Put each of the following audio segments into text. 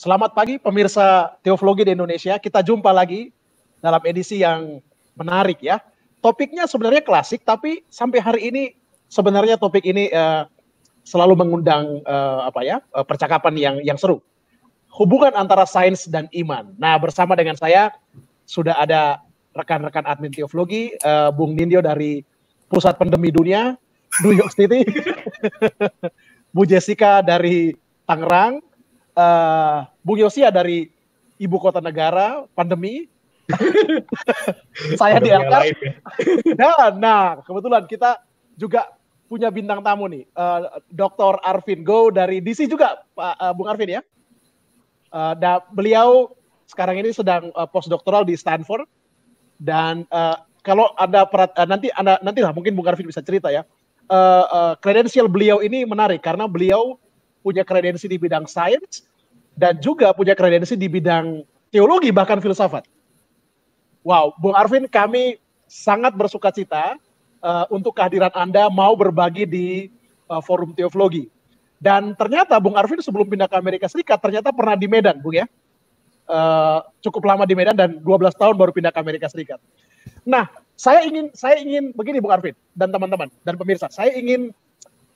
Selamat pagi pemirsa Teoflogi di Indonesia. Kita jumpa lagi dalam edisi yang menarik ya. Topiknya sebenarnya klasik tapi sampai hari ini sebenarnya topik ini uh, selalu mengundang uh, apa ya uh, percakapan yang yang seru. Hubungan antara sains dan iman. Nah bersama dengan saya sudah ada rekan-rekan admin Teoflogi, uh, Bung Nindyo dari Pusat Pandemi Dunia, New York City, Bu Jessica dari Tangerang, Eh, Bung Yosia dari ibu kota negara pandemi. saya diangkat. Ya. dan nah, kebetulan kita juga punya bintang tamu nih, uh, eh, Dr. Arvin Go dari DC juga, Pak eh, Bung Arvin ya. da, beliau sekarang ini sedang uh, doktoral di Stanford dan uh, kalau ada perat, uh, nanti anda nanti mungkin Bung Arvin bisa cerita ya. Uh, uh, kredensial beliau ini menarik karena beliau punya kredensi di bidang sains dan juga punya kredensi di bidang teologi bahkan filsafat. Wow, Bung Arvin kami sangat bersuka cita uh, untuk kehadiran Anda mau berbagi di uh, forum teologi. Dan ternyata Bung Arvin sebelum pindah ke Amerika Serikat ternyata pernah di Medan, Bung ya. Uh, cukup lama di Medan dan 12 tahun baru pindah ke Amerika Serikat. Nah, saya ingin saya ingin begini Bung Arvin dan teman-teman dan pemirsa, saya ingin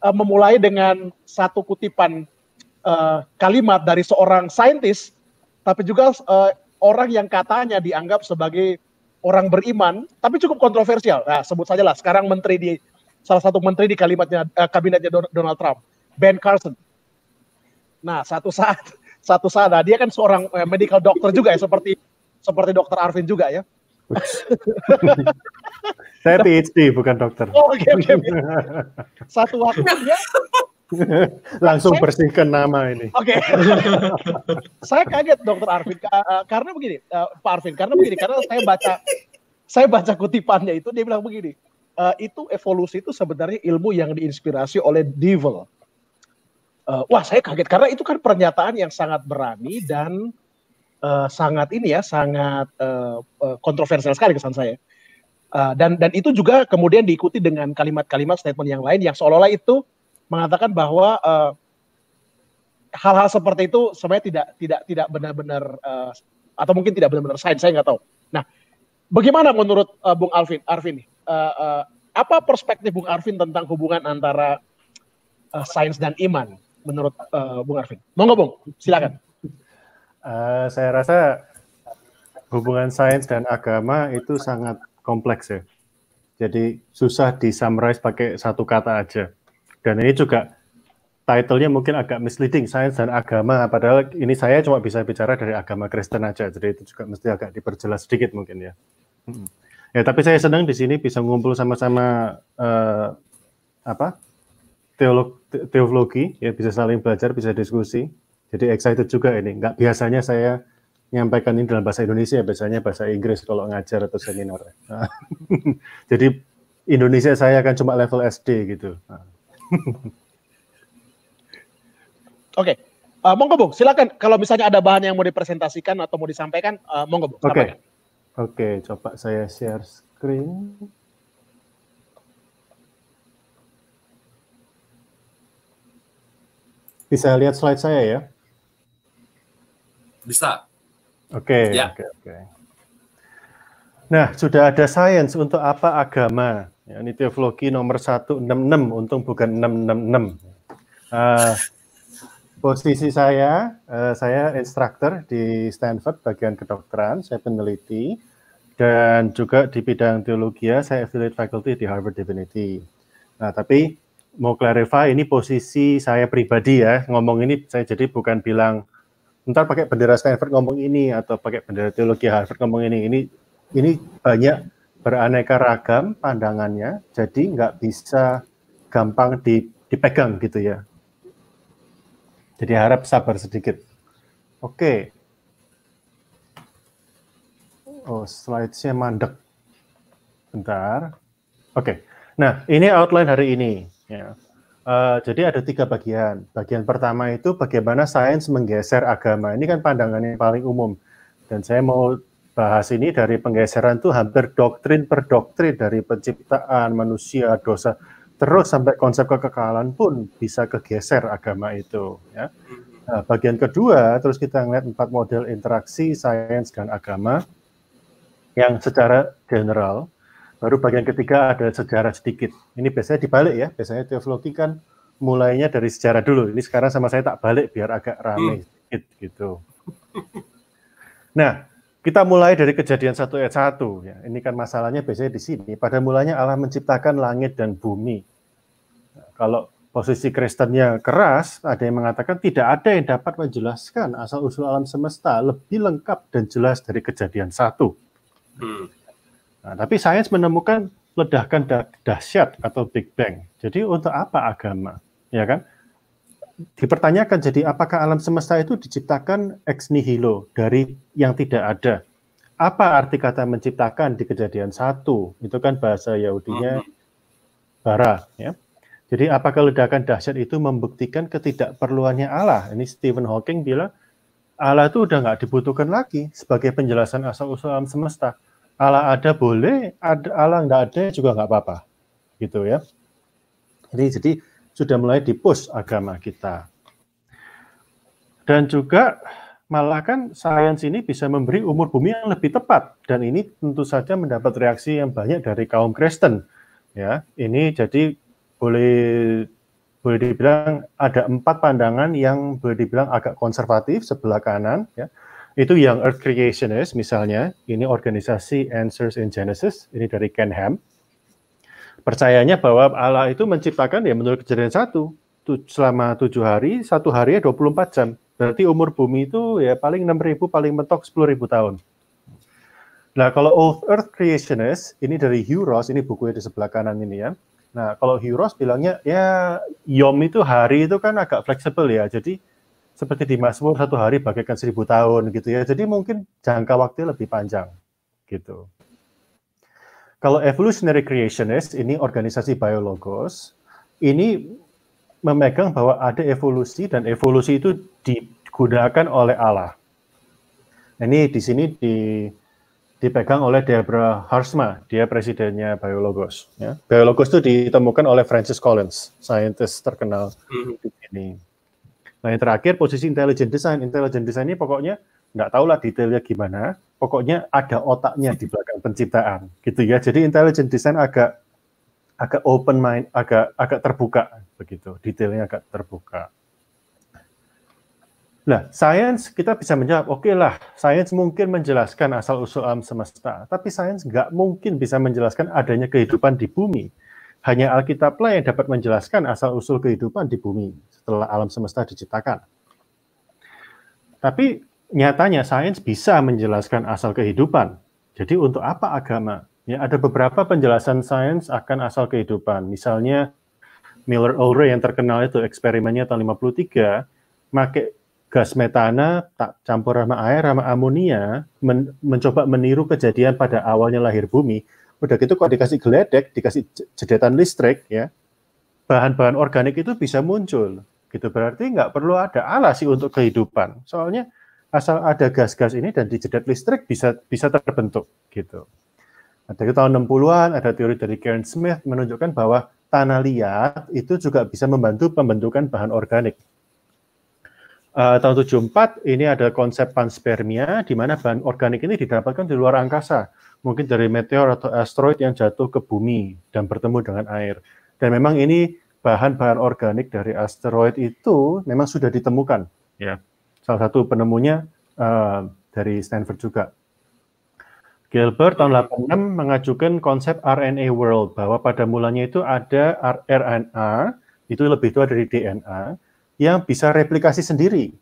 uh, memulai dengan satu kutipan uh, kalimat dari seorang saintis, tapi juga uh, orang yang katanya dianggap sebagai orang beriman, tapi cukup kontroversial. Nah, sebut lah sekarang menteri di salah satu menteri di kalimatnya uh, kabinetnya Donald Trump, Ben Carson. Nah, satu saat satu saat nah, dia kan seorang medical doctor juga ya seperti seperti dokter Arvin juga ya. Saya PhD bukan dokter. Oh, okay, Okay, okay. Satu waktunya langsung bersihkan nama ini. Oke. Okay. saya kaget dokter Arvin eh, karena begini, eh, Pak Arvin karena begini karena saya baca saya baca kutipannya itu dia bilang begini, uh, itu evolusi itu sebenarnya ilmu yang diinspirasi oleh Devil. Uh, wah saya kaget karena itu kan pernyataan yang sangat berani dan uh, sangat ini ya sangat uh, kontroversial sekali kesan saya. Eh, dan dan itu juga kemudian diikuti dengan kalimat-kalimat statement yang lain yang seolah-olah itu mengatakan bahwa hal eh, hal-hal seperti itu sebenarnya tidak tidak tidak benar-benar uh, atau mungkin tidak benar-benar sains saya nggak tahu. Nah, bagaimana menurut uh, Bung Alvin Arvin uh, uh, apa perspektif Bung Arvin tentang hubungan antara uh, sains dan iman menurut uh, Bung Arvin? Monggo Bung, silakan. Uh, saya rasa hubungan sains dan agama itu sangat kompleks ya. Jadi susah di summarize pakai satu kata aja. Dan ini juga title-nya mungkin agak misleading, sains dan agama. Padahal ini saya cuma bisa bicara dari agama Kristen aja, jadi itu juga mesti agak diperjelas sedikit mungkin ya. Hmm. Ya, tapi saya senang di sini bisa ngumpul sama-sama uh, apa teolog teologi, ya bisa saling belajar, bisa diskusi. Jadi excited juga ini. Nggak biasanya saya nyampaikan ini dalam bahasa Indonesia, biasanya bahasa Inggris kalau ngajar atau seminar. Nah, jadi Indonesia saya akan cuma level SD gitu. Nah. Oke, okay. uh, eh, monggo Bung, silakan kalau misalnya ada bahan yang mau dipresentasikan atau mau disampaikan, uh, monggo Bung. Oke, okay. oke, okay, coba saya share screen. Bisa lihat slide saya ya? Bisa. Oke, okay, ya. oke, okay, oke. Okay. Nah, sudah ada sains untuk apa agama. Ya, ini teologi nomor 166, untung bukan 666. Uh, eh, posisi saya, uh, saya instruktur di Stanford bagian kedokteran, saya peneliti, dan juga di bidang teologi saya affiliate faculty di Harvard Divinity. Nah, tapi mau clarify, ini posisi saya pribadi ya, ngomong ini saya jadi bukan bilang ntar pakai bendera Stanford ngomong ini atau pakai bendera teologi Harvard ngomong ini ini ini banyak beraneka ragam pandangannya jadi nggak bisa gampang dipegang gitu ya jadi harap sabar sedikit oke okay. oh slide-nya mandek bentar oke okay. nah ini outline hari ini ya Eh, jadi ada tiga bagian. Bagian pertama itu bagaimana sains menggeser agama. Ini kan pandangan yang paling umum. Dan saya mau bahas ini dari penggeseran itu hampir doktrin per doktrin dari penciptaan manusia dosa terus sampai konsep kekekalan pun bisa kegeser agama itu. Ya. Nah, bagian kedua terus kita ngeliat empat model interaksi sains dan agama yang secara general Baru bagian ketiga ada sejarah sedikit. Ini biasanya dibalik ya, biasanya teologi kan mulainya dari sejarah dulu. Ini sekarang sama saya tak balik biar agak ramai hmm. sedikit gitu. Nah, kita mulai dari kejadian satu ayat 1 ya. Ini kan masalahnya biasanya di sini. Pada mulanya Allah menciptakan langit dan bumi. Nah, kalau posisi Kristennya keras, ada yang mengatakan tidak ada yang dapat menjelaskan asal usul alam semesta lebih lengkap dan jelas dari kejadian satu. Hmm. Nah, tapi sains menemukan ledakan dahsyat atau Big Bang. Jadi untuk apa agama? Ya kan? Dipertanyakan jadi apakah alam semesta itu diciptakan ex nihilo dari yang tidak ada? Apa arti kata menciptakan di kejadian satu? Itu kan bahasa Yahudinya mm-hmm. bara, ya. Jadi apakah ledakan dahsyat itu membuktikan ketidakperluannya Allah? Ini Stephen Hawking bilang Allah itu udah nggak dibutuhkan lagi sebagai penjelasan asal usul alam semesta ala ada boleh, ada, ala nggak ada juga nggak apa-apa, gitu ya. Jadi, jadi sudah mulai dipus agama kita. Dan juga malah kan sains ini bisa memberi umur bumi yang lebih tepat dan ini tentu saja mendapat reaksi yang banyak dari kaum Kristen ya ini jadi boleh boleh dibilang ada empat pandangan yang boleh dibilang agak konservatif sebelah kanan ya itu yang Earth Creationist misalnya, ini organisasi Answers in Genesis, ini dari Ken Ham. Percayanya bahwa Allah itu menciptakan ya menurut kejadian satu, selama tujuh hari, satu hari 24 ya jam. Berarti umur bumi itu ya paling 6.000, paling mentok 10.000 tahun. Nah, kalau old Earth Creationist, ini dari Hugh Ross ini bukunya di sebelah kanan ini ya. Nah, kalau Hugh Ross bilangnya, ya, Yom itu hari itu kan agak fleksibel ya. Jadi, seperti di Mazmur satu hari bagaikan seribu tahun gitu ya. Jadi mungkin jangka waktu lebih panjang gitu. Kalau evolutionary creationist ini organisasi biologos, ini memegang bahwa ada evolusi dan evolusi itu digunakan oleh Allah. Ini di sini di, dipegang oleh Deborah Harsma, dia presidennya biologos. Ya. Biologos itu ditemukan oleh Francis Collins, saintis terkenal hmm. di sini. Nah yang terakhir posisi intelligent design. Intelligent design ini pokoknya nggak tahu lah detailnya gimana. Pokoknya ada otaknya di belakang penciptaan, gitu ya. Jadi intelligent design agak agak open mind, agak agak terbuka begitu. Detailnya agak terbuka. Nah, sains kita bisa menjawab, oke okay lah, sains mungkin menjelaskan asal-usul alam semesta, tapi sains nggak mungkin bisa menjelaskan adanya kehidupan di bumi hanya Alkitablah yang dapat menjelaskan asal-usul kehidupan di bumi setelah alam semesta diciptakan. Tapi nyatanya sains bisa menjelaskan asal kehidupan. Jadi untuk apa agama? Ya ada beberapa penjelasan sains akan asal kehidupan. Misalnya Miller Urey yang terkenal itu eksperimennya tahun 53 make gas metana tak campur sama air sama amonia men mencoba meniru kejadian pada awalnya lahir bumi Udah gitu kalau dikasih geledek, dikasih jedetan listrik ya, bahan-bahan organik itu bisa muncul. Gitu berarti nggak perlu ada alas sih untuk kehidupan. Soalnya asal ada gas-gas ini dan dijedet listrik bisa bisa terbentuk gitu. Nah, dari tahun 60-an ada teori dari Karen Smith menunjukkan bahwa tanah liat itu juga bisa membantu pembentukan bahan organik uh, tahun 74 ini ada konsep panspermia di mana bahan organik ini didapatkan di luar angkasa, mungkin dari meteor atau asteroid yang jatuh ke bumi dan bertemu dengan air. Dan memang ini bahan-bahan organik dari asteroid itu memang sudah ditemukan. Ya. Salah satu penemunya uh, dari Stanford juga. Gilbert tahun 86 mengajukan konsep RNA world bahwa pada mulanya itu ada RNA, itu lebih tua dari DNA, yang bisa replikasi sendiri.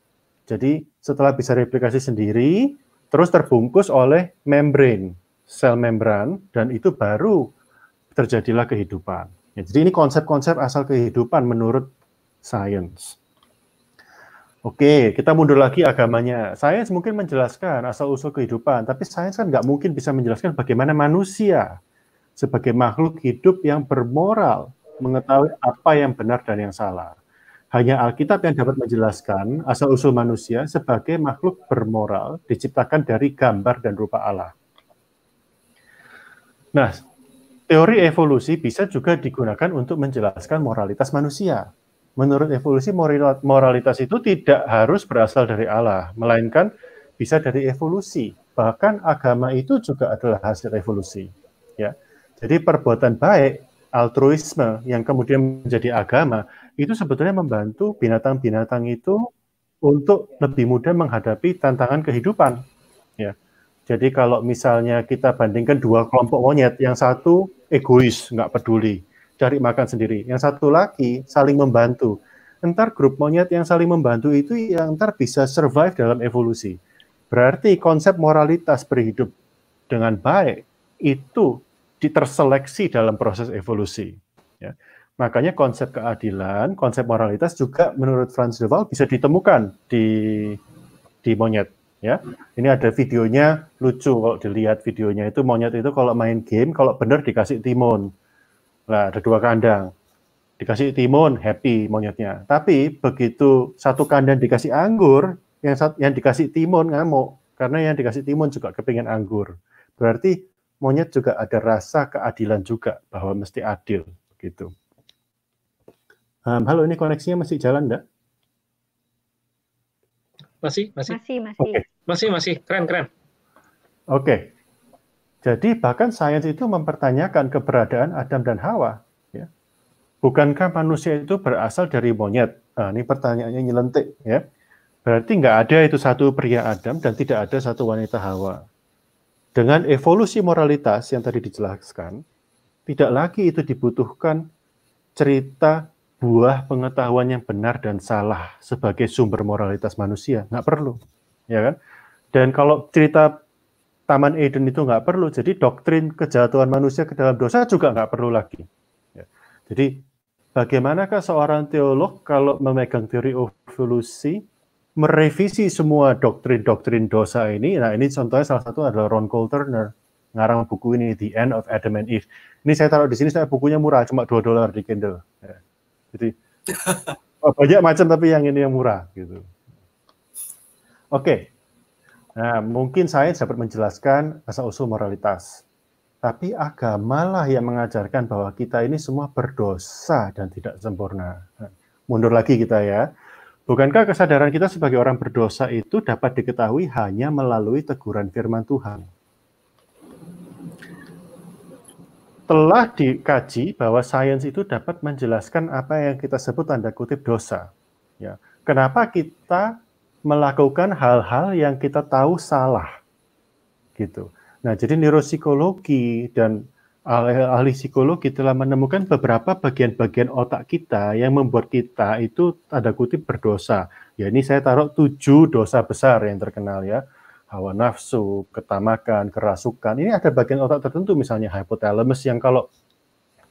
Jadi setelah bisa replikasi sendiri, terus terbungkus oleh membran, sel membran, dan itu baru terjadilah kehidupan. Ya, jadi ini konsep-konsep asal kehidupan menurut sains. Oke, kita mundur lagi agamanya. Sains mungkin menjelaskan asal-usul kehidupan, tapi sains kan nggak mungkin bisa menjelaskan bagaimana manusia sebagai makhluk hidup yang bermoral mengetahui apa yang benar dan yang salah. Hanya Alkitab yang dapat menjelaskan asal-usul manusia sebagai makhluk bermoral diciptakan dari gambar dan rupa Allah. Nah, teori evolusi bisa juga digunakan untuk menjelaskan moralitas manusia. Menurut evolusi, moralitas itu tidak harus berasal dari Allah, melainkan bisa dari evolusi. Bahkan agama itu juga adalah hasil evolusi. Ya, Jadi perbuatan baik, altruisme yang kemudian menjadi agama itu sebetulnya membantu binatang-binatang itu untuk lebih mudah menghadapi tantangan kehidupan. Ya. Jadi kalau misalnya kita bandingkan dua kelompok monyet, yang satu egois, nggak peduli, cari makan sendiri. Yang satu lagi saling membantu. Entar grup monyet yang saling membantu itu yang entar bisa survive dalam evolusi. Berarti konsep moralitas berhidup dengan baik itu diterseleksi dalam proses evolusi. Ya. Makanya konsep keadilan, konsep moralitas juga menurut Franz de bisa ditemukan di di monyet. Ya, ini ada videonya lucu kalau dilihat videonya itu monyet itu kalau main game kalau benar dikasih timun, lah ada dua kandang, dikasih timun happy monyetnya. Tapi begitu satu kandang dikasih anggur, yang yang dikasih timun ngamuk karena yang dikasih timun juga kepingin anggur. Berarti monyet juga ada rasa keadilan juga bahwa mesti adil gitu. Um, halo, ini koneksinya masih jalan nggak? Masih, masih. Masih, masih. Okay. Masih, masih. Keren, keren. Oke. Okay. Jadi bahkan sains itu mempertanyakan keberadaan Adam dan Hawa. Ya. Bukankah manusia itu berasal dari monyet? Nah, ini pertanyaannya nyelentik. Ya. Berarti nggak ada itu satu pria Adam dan tidak ada satu wanita Hawa. Dengan evolusi moralitas yang tadi dijelaskan, tidak lagi itu dibutuhkan cerita buah pengetahuan yang benar dan salah sebagai sumber moralitas manusia nggak perlu ya kan dan kalau cerita Taman Eden itu nggak perlu jadi doktrin kejatuhan manusia ke dalam dosa juga nggak perlu lagi ya. jadi bagaimanakah seorang teolog kalau memegang teori evolusi merevisi semua doktrin-doktrin dosa ini nah ini contohnya salah satu adalah Ron Coulterner ngarang buku ini The End of Adam and Eve ini saya taruh di sini saya bukunya murah cuma dua dolar di Kindle ya jadi oh, banyak macam tapi yang ini yang murah gitu. Oke. Okay. Nah, mungkin saya dapat menjelaskan asal usul moralitas. Tapi agamalah yang mengajarkan bahwa kita ini semua berdosa dan tidak sempurna. Nah, mundur lagi kita ya. Bukankah kesadaran kita sebagai orang berdosa itu dapat diketahui hanya melalui teguran firman Tuhan? telah dikaji bahwa sains itu dapat menjelaskan apa yang kita sebut tanda kutip dosa. Ya. Kenapa kita melakukan hal-hal yang kita tahu salah? Gitu. Nah, jadi neuropsikologi dan ahli, ahli psikologi telah menemukan beberapa bagian-bagian otak kita yang membuat kita itu tanda kutip berdosa. Ya, ini saya taruh tujuh dosa besar yang terkenal ya hawa nafsu, ketamakan, kerasukan. Ini ada bagian otak tertentu misalnya hypothalamus yang kalau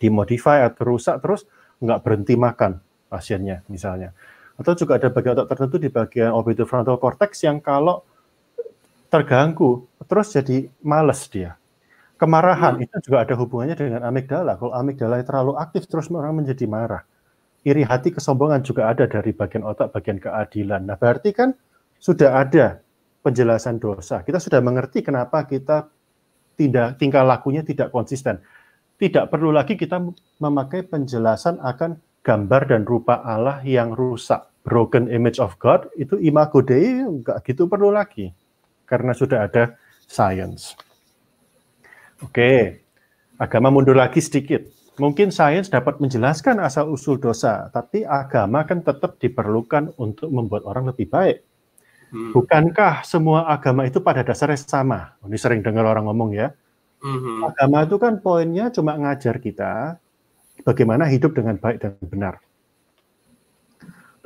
dimodify atau rusak terus nggak berhenti makan pasiennya misalnya. Atau juga ada bagian otak tertentu di bagian orbitofrontal cortex yang kalau terganggu terus jadi males dia. Kemarahan hmm. itu juga ada hubungannya dengan amigdala. Kalau amigdala terlalu aktif terus orang menjadi marah. Iri hati kesombongan juga ada dari bagian otak bagian keadilan. Nah, berarti kan sudah ada penjelasan dosa. Kita sudah mengerti kenapa kita tidak tingkah lakunya tidak konsisten. Tidak perlu lagi kita memakai penjelasan akan gambar dan rupa Allah yang rusak. Broken image of God itu imago Dei enggak gitu perlu lagi karena sudah ada science. Oke. Agama mundur lagi sedikit. Mungkin sains dapat menjelaskan asal usul dosa, tapi agama kan tetap diperlukan untuk membuat orang lebih baik Hmm. Bukankah semua agama itu pada dasarnya sama? Ini sering dengar orang ngomong ya. Hmm. Agama itu kan poinnya cuma ngajar kita bagaimana hidup dengan baik dan benar.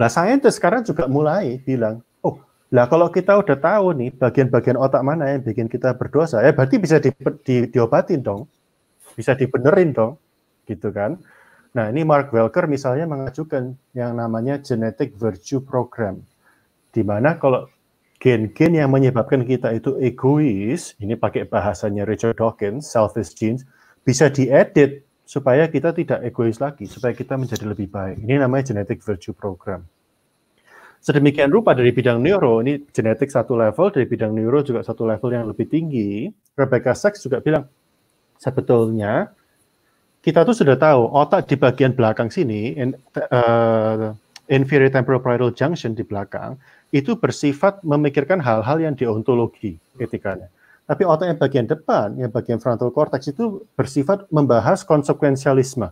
Lah saintis sekarang juga mulai bilang, oh, lah kalau kita udah tahu nih bagian-bagian otak mana yang bikin kita berdosa, ya berarti bisa di, di, diobatin dong, bisa dibenerin dong, gitu kan? Nah ini Mark Welker misalnya mengajukan yang namanya genetic virtue program, di mana kalau gen-gen yang menyebabkan kita itu egois, ini pakai bahasanya Richard Dawkins, selfish genes, bisa diedit supaya kita tidak egois lagi, supaya kita menjadi lebih baik. Ini namanya genetic virtue program. Sedemikian rupa dari bidang neuro, ini genetik satu level, dari bidang neuro juga satu level yang lebih tinggi. Rebecca Sachs juga bilang, sebetulnya kita tuh sudah tahu otak di bagian belakang sini, in, uh, inferior temporal parietal junction di belakang, itu bersifat memikirkan hal-hal yang deontologi etikanya. Tapi otak yang bagian depan, yang bagian frontal cortex itu bersifat membahas konsekuensialisme.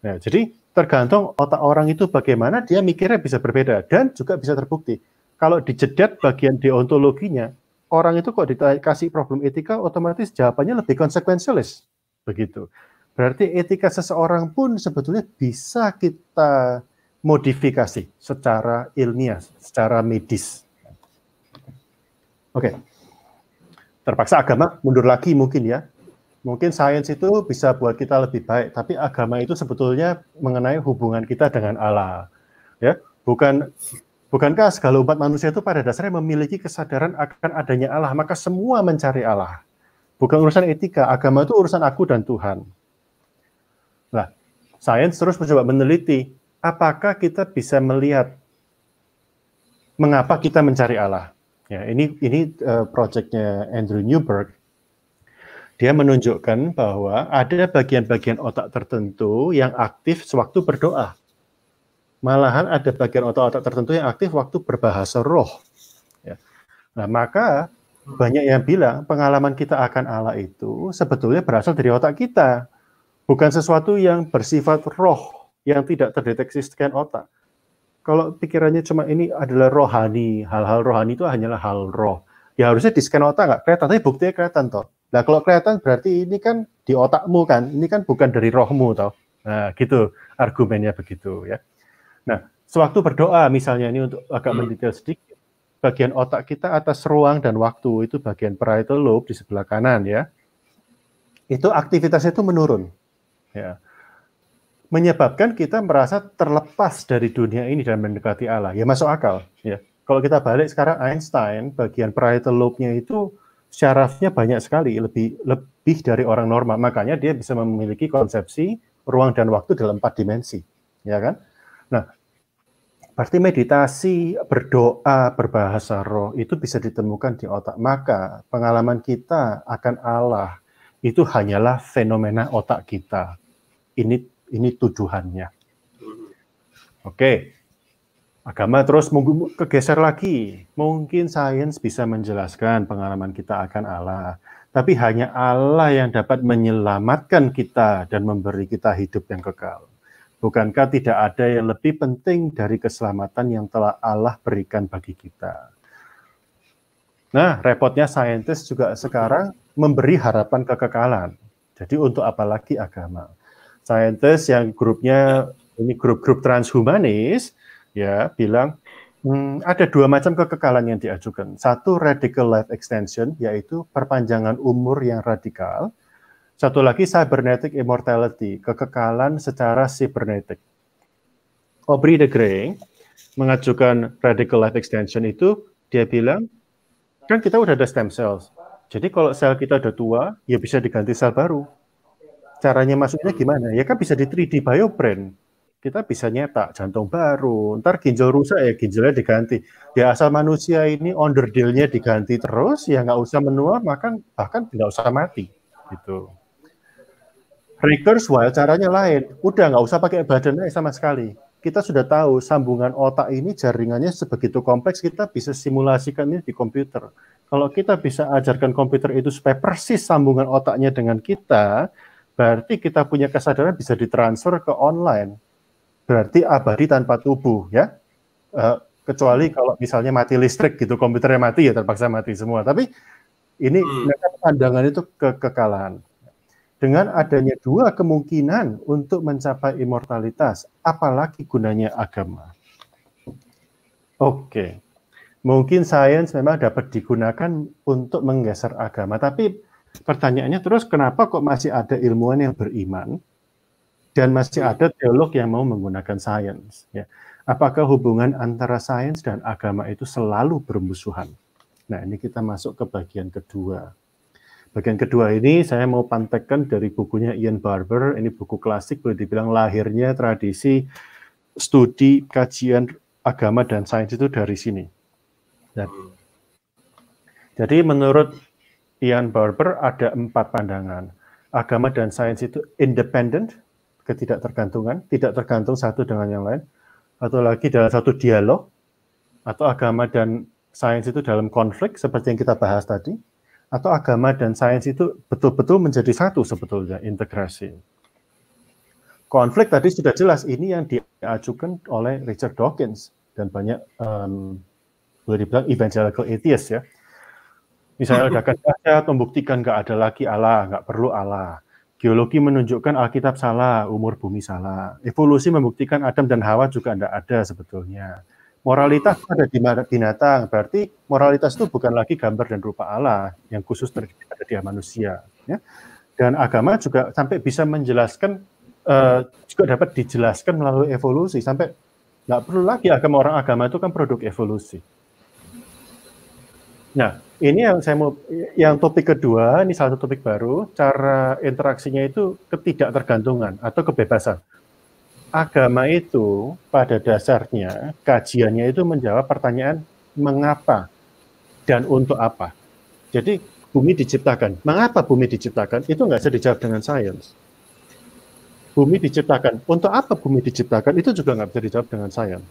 Nah, jadi tergantung otak orang itu bagaimana dia mikirnya bisa berbeda dan juga bisa terbukti. Kalau dijedat bagian deontologinya, orang itu kok dikasih problem etika, otomatis jawabannya lebih konsekuensialis. Begitu. Berarti etika seseorang pun sebetulnya bisa kita modifikasi secara ilmiah, secara medis. Oke, terpaksa agama mundur lagi mungkin ya. Mungkin sains itu bisa buat kita lebih baik, tapi agama itu sebetulnya mengenai hubungan kita dengan Allah. Ya, bukan bukankah segala umat manusia itu pada dasarnya memiliki kesadaran akan adanya Allah, maka semua mencari Allah. Bukan urusan etika, agama itu urusan aku dan Tuhan. Nah, sains terus mencoba meneliti apakah kita bisa melihat mengapa kita mencari Allah? Ya, ini ini uh, eh, proyeknya Andrew Newberg. Dia menunjukkan bahwa ada bagian-bagian otak tertentu yang aktif sewaktu berdoa. Malahan ada bagian otak-otak tertentu yang aktif waktu berbahasa roh. Ya. Nah, maka banyak yang bilang pengalaman kita akan Allah itu sebetulnya berasal dari otak kita, bukan sesuatu yang bersifat roh yang tidak terdeteksi scan otak. Kalau pikirannya cuma ini adalah rohani, hal-hal rohani itu hanyalah hal roh. Ya harusnya di scan otak nggak kelihatan, tapi buktinya kelihatan toh. Nah kalau kelihatan berarti ini kan di otakmu kan, ini kan bukan dari rohmu toh. Nah gitu argumennya begitu ya. Nah sewaktu berdoa misalnya ini untuk agak mendetail sedikit, bagian otak kita atas ruang dan waktu itu bagian parietal lobe di sebelah kanan ya. Itu aktivitasnya itu menurun. Ya menyebabkan kita merasa terlepas dari dunia ini dan mendekati Allah. Ya masuk akal. Ya. Kalau kita balik sekarang Einstein, bagian parietal lobe-nya itu syarafnya banyak sekali, lebih lebih dari orang normal. Makanya dia bisa memiliki konsepsi ruang dan waktu dalam empat dimensi, ya kan? Nah, berarti meditasi, berdoa, berbahasa roh itu bisa ditemukan di otak. Maka pengalaman kita akan Allah itu hanyalah fenomena otak kita. Ini ini tujuannya. Oke. Okay. Agama terus kegeser lagi. Mungkin sains bisa menjelaskan pengalaman kita akan Allah. Tapi hanya Allah yang dapat menyelamatkan kita dan memberi kita hidup yang kekal. Bukankah tidak ada yang lebih penting dari keselamatan yang telah Allah berikan bagi kita? Nah, repotnya saintis juga sekarang memberi harapan kekekalan. Jadi untuk apa lagi agama? scientist yang grupnya ini grup-grup transhumanis ya bilang hmm, ada dua macam kekekalan yang diajukan. Satu radical life extension yaitu perpanjangan umur yang radikal. Satu lagi cybernetic immortality, kekekalan secara cybernetic. Aubrey de Grey mengajukan radical life extension itu dia bilang kan kita udah ada stem cells. Jadi kalau sel kita udah tua, ya bisa diganti sel baru Caranya masuknya hmm. gimana? Ya kan bisa di 3D bioprint. Kita bisa nyetak jantung baru, ntar ginjal rusak ya ginjalnya diganti. Ya asal manusia ini onder dealnya diganti terus, ya nggak usah menua, makan bahkan nggak usah mati. Gitu. while caranya lain. Udah nggak usah pakai badannya sama sekali. Kita sudah tahu sambungan otak ini jaringannya sebegitu kompleks kita bisa simulasikan ini di komputer. Kalau kita bisa ajarkan komputer itu supaya persis sambungan otaknya dengan kita, Berarti kita punya kesadaran bisa ditransfer ke online. Berarti abadi tanpa tubuh ya. Uh, kecuali kalau misalnya mati listrik gitu, komputernya mati ya terpaksa mati semua. Tapi ini hmm. pandangan itu kekekalan. Dengan adanya dua kemungkinan untuk mencapai immortalitas, apalagi gunanya agama. Oke. mungkin sains memang dapat digunakan untuk menggeser agama, tapi Pertanyaannya terus kenapa kok masih ada ilmuwan yang beriman dan masih ada teolog yang mau menggunakan sains? Ya. Apakah hubungan antara sains dan agama itu selalu bermusuhan? Nah ini kita masuk ke bagian kedua. Bagian kedua ini saya mau pantekkan dari bukunya Ian Barber, ini buku klasik boleh dibilang lahirnya tradisi studi kajian agama dan sains itu dari sini. Dan, hmm. jadi menurut Ian Barber ada empat pandangan. Agama dan sains itu independen, ketidaktergantungan, tidak tergantung satu dengan yang lain, atau lagi dalam satu dialog, atau agama dan sains itu dalam konflik seperti yang kita bahas tadi, atau agama dan sains itu betul-betul menjadi satu sebetulnya integrasi. Konflik tadi sudah jelas ini yang diajukan oleh Richard Dawkins dan banyak um, boleh dibilang evangelical atheist ya Misalnya ledakan dahsyat membuktikan nggak ada lagi Allah, nggak perlu Allah. Geologi menunjukkan Alkitab salah, umur bumi salah. Evolusi membuktikan Adam dan Hawa juga tidak ada sebetulnya. Moralitas ada di binatang, berarti moralitas itu bukan lagi gambar dan rupa Allah yang khusus terjadi di manusia. Ya. Dan agama juga sampai bisa menjelaskan, uh, juga dapat dijelaskan melalui evolusi, sampai nggak perlu lagi agama orang agama itu kan produk evolusi. Nah, ini yang saya mau yang topik kedua ini salah satu topik baru cara interaksinya itu ketidaktergantungan atau kebebasan agama itu pada dasarnya kajiannya itu menjawab pertanyaan mengapa dan untuk apa jadi bumi diciptakan mengapa bumi diciptakan itu nggak bisa dijawab dengan sains bumi diciptakan untuk apa bumi diciptakan itu juga nggak bisa dijawab dengan sains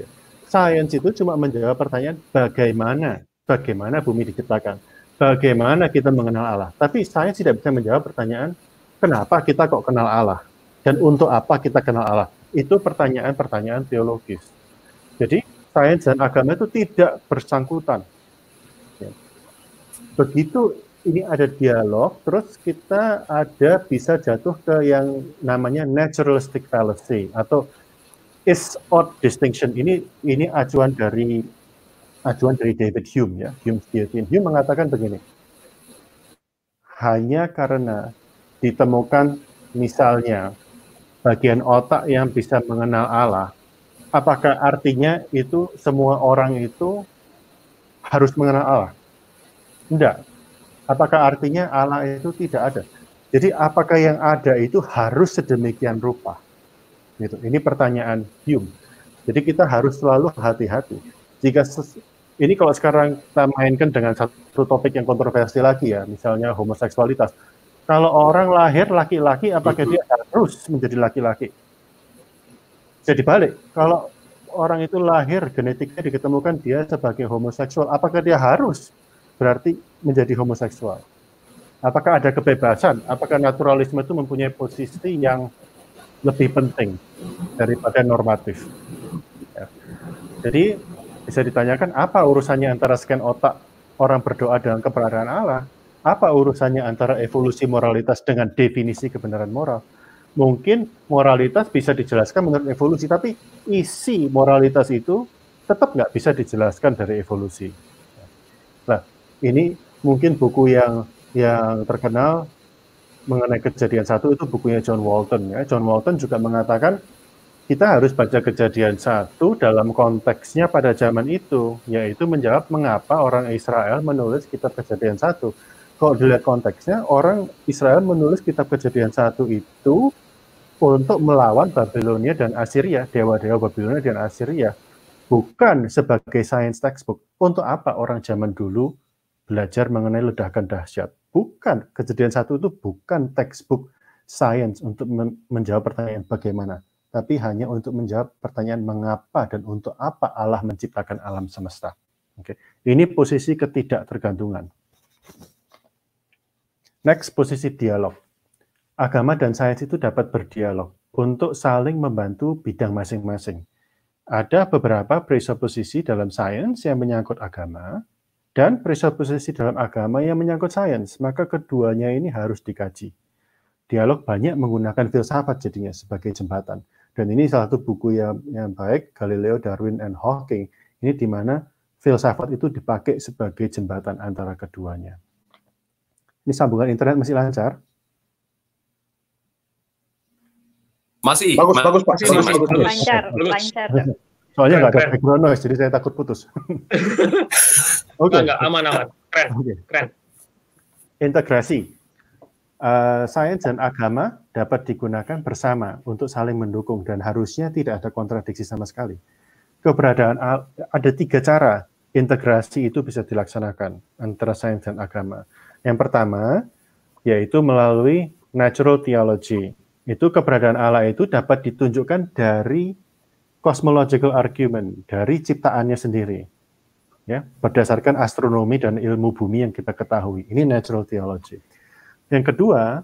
ya. sains itu cuma menjawab pertanyaan bagaimana bagaimana bumi diciptakan, bagaimana kita mengenal Allah. Tapi saya tidak bisa menjawab pertanyaan kenapa kita kok kenal Allah dan untuk apa kita kenal Allah. Itu pertanyaan-pertanyaan teologis. Jadi sains dan agama itu tidak bersangkutan. Ya. Begitu ini ada dialog, terus kita ada bisa jatuh ke yang namanya naturalistic fallacy atau is odd distinction. Ini ini acuan dari acuan dari David Hume ya, Hume's Theory. Hume mengatakan begini, hanya karena ditemukan misalnya bagian otak yang bisa mengenal Allah, apakah artinya itu semua orang itu harus mengenal Allah? Tidak. Apakah artinya Allah itu tidak ada? Jadi apakah yang ada itu harus sedemikian rupa? Gitu. Ini pertanyaan Hume. Jadi kita harus selalu hati-hati. Jika ini kalau sekarang kita mainkan dengan satu topik yang kontroversi lagi ya, misalnya homoseksualitas. Kalau orang lahir laki-laki, apakah dia harus menjadi laki-laki? Jadi balik, kalau orang itu lahir genetiknya diketemukan dia sebagai homoseksual, apakah dia harus berarti menjadi homoseksual? Apakah ada kebebasan? Apakah naturalisme itu mempunyai posisi yang lebih penting daripada normatif? Ya. Jadi bisa ditanyakan apa urusannya antara scan otak orang berdoa dengan keberadaan Allah? Apa urusannya antara evolusi moralitas dengan definisi kebenaran moral? Mungkin moralitas bisa dijelaskan menurut evolusi, tapi isi moralitas itu tetap nggak bisa dijelaskan dari evolusi. Nah, ini mungkin buku yang yang terkenal mengenai kejadian satu itu bukunya John Walton ya. John Walton juga mengatakan kita harus baca kejadian satu dalam konteksnya pada zaman itu, yaitu menjawab mengapa orang Israel menulis kitab kejadian satu. Kalau dilihat konteksnya, orang Israel menulis kitab kejadian satu itu untuk melawan Babilonia dan Assyria, dewa-dewa Babilonia dan Assyria, bukan sebagai science textbook. Untuk apa orang zaman dulu belajar mengenai ledakan dahsyat? Bukan, kejadian satu itu bukan textbook science untuk menjawab pertanyaan bagaimana tapi hanya untuk menjawab pertanyaan mengapa dan untuk apa Allah menciptakan alam semesta. Oke, ini posisi ketidaktergantungan. Next, posisi dialog. Agama dan sains itu dapat berdialog untuk saling membantu bidang masing-masing. Ada beberapa presupposisi dalam sains yang menyangkut agama dan presupposisi dalam agama yang menyangkut sains, maka keduanya ini harus dikaji dialog banyak menggunakan filsafat jadinya sebagai jembatan. Dan ini salah satu buku yang, yang baik, Galileo, Darwin, and Hawking. Ini di mana filsafat itu dipakai sebagai jembatan antara keduanya. Ini sambungan internet masih lancar? Masih. Bagus, ma bagus, Pak. Masih, bagus, Lancar, bagus. lancar. Soalnya nggak ada background noise, jadi saya takut putus. Oke. okay. Enggak, aman, aman. Keren, okay. keren. Integrasi. Eh, sains dan agama dapat digunakan bersama untuk saling mendukung dan harusnya tidak ada kontradiksi sama sekali. Keberadaan ada tiga cara integrasi itu bisa dilaksanakan antara sains dan agama. Yang pertama yaitu melalui natural theology. Itu keberadaan Allah itu dapat ditunjukkan dari cosmological argument, dari ciptaannya sendiri. Ya, berdasarkan astronomi dan ilmu bumi yang kita ketahui. Ini natural theology. Yang kedua,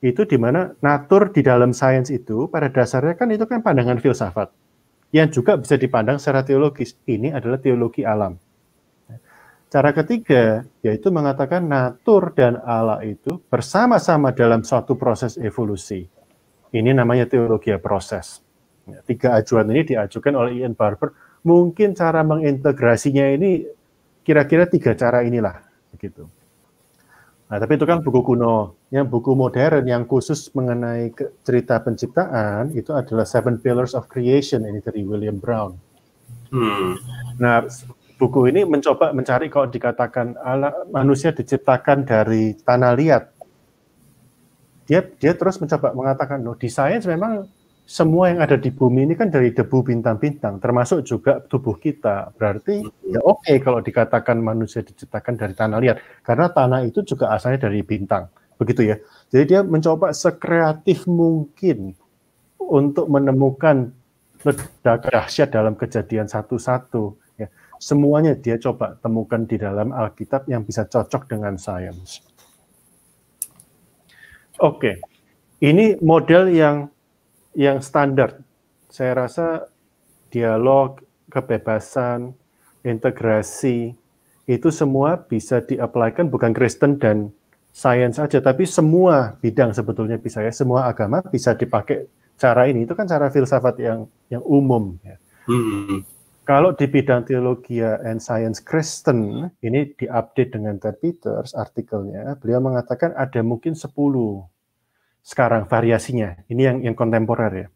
itu di mana natur di dalam sains itu pada dasarnya kan itu kan pandangan filsafat yang juga bisa dipandang secara teologis. Ini adalah teologi alam. Cara ketiga yaitu mengatakan natur dan ala itu bersama-sama dalam suatu proses evolusi. Ini namanya teologi ya, proses. Ya, tiga ajuan ini diajukan oleh Ian Barber. Mungkin cara mengintegrasinya ini kira-kira tiga cara inilah begitu. Nah, tapi itu kan buku kuno. Yang buku modern yang khusus mengenai cerita penciptaan itu adalah Seven Pillars of Creation ini dari William Brown. Hmm. Nah, buku ini mencoba mencari kalau dikatakan ala, manusia diciptakan dari tanah liat. Dia dia terus mencoba mengatakan, no, di sains memang semua yang ada di bumi ini kan dari debu bintang-bintang, termasuk juga tubuh kita. Berarti ya oke okay kalau dikatakan manusia diciptakan dari tanah liat, karena tanah itu juga asalnya dari bintang, begitu ya. Jadi dia mencoba sekreatif mungkin untuk menemukan ledak dahsyat dalam kejadian satu-satu. Ya. Semuanya dia coba temukan di dalam Alkitab yang bisa cocok dengan sains. Oke, okay. ini model yang yang standar. Saya rasa dialog, kebebasan, integrasi, itu semua bisa diaplikan bukan Kristen dan sains saja, tapi semua bidang sebetulnya bisa ya, semua agama bisa dipakai cara ini. Itu kan cara filsafat yang yang umum. Ya. Hmm. Kalau di bidang teologi and science Kristen, ini diupdate dengan Ted Peters artikelnya, beliau mengatakan ada mungkin 10 sekarang variasinya. Ini yang yang kontemporer ya.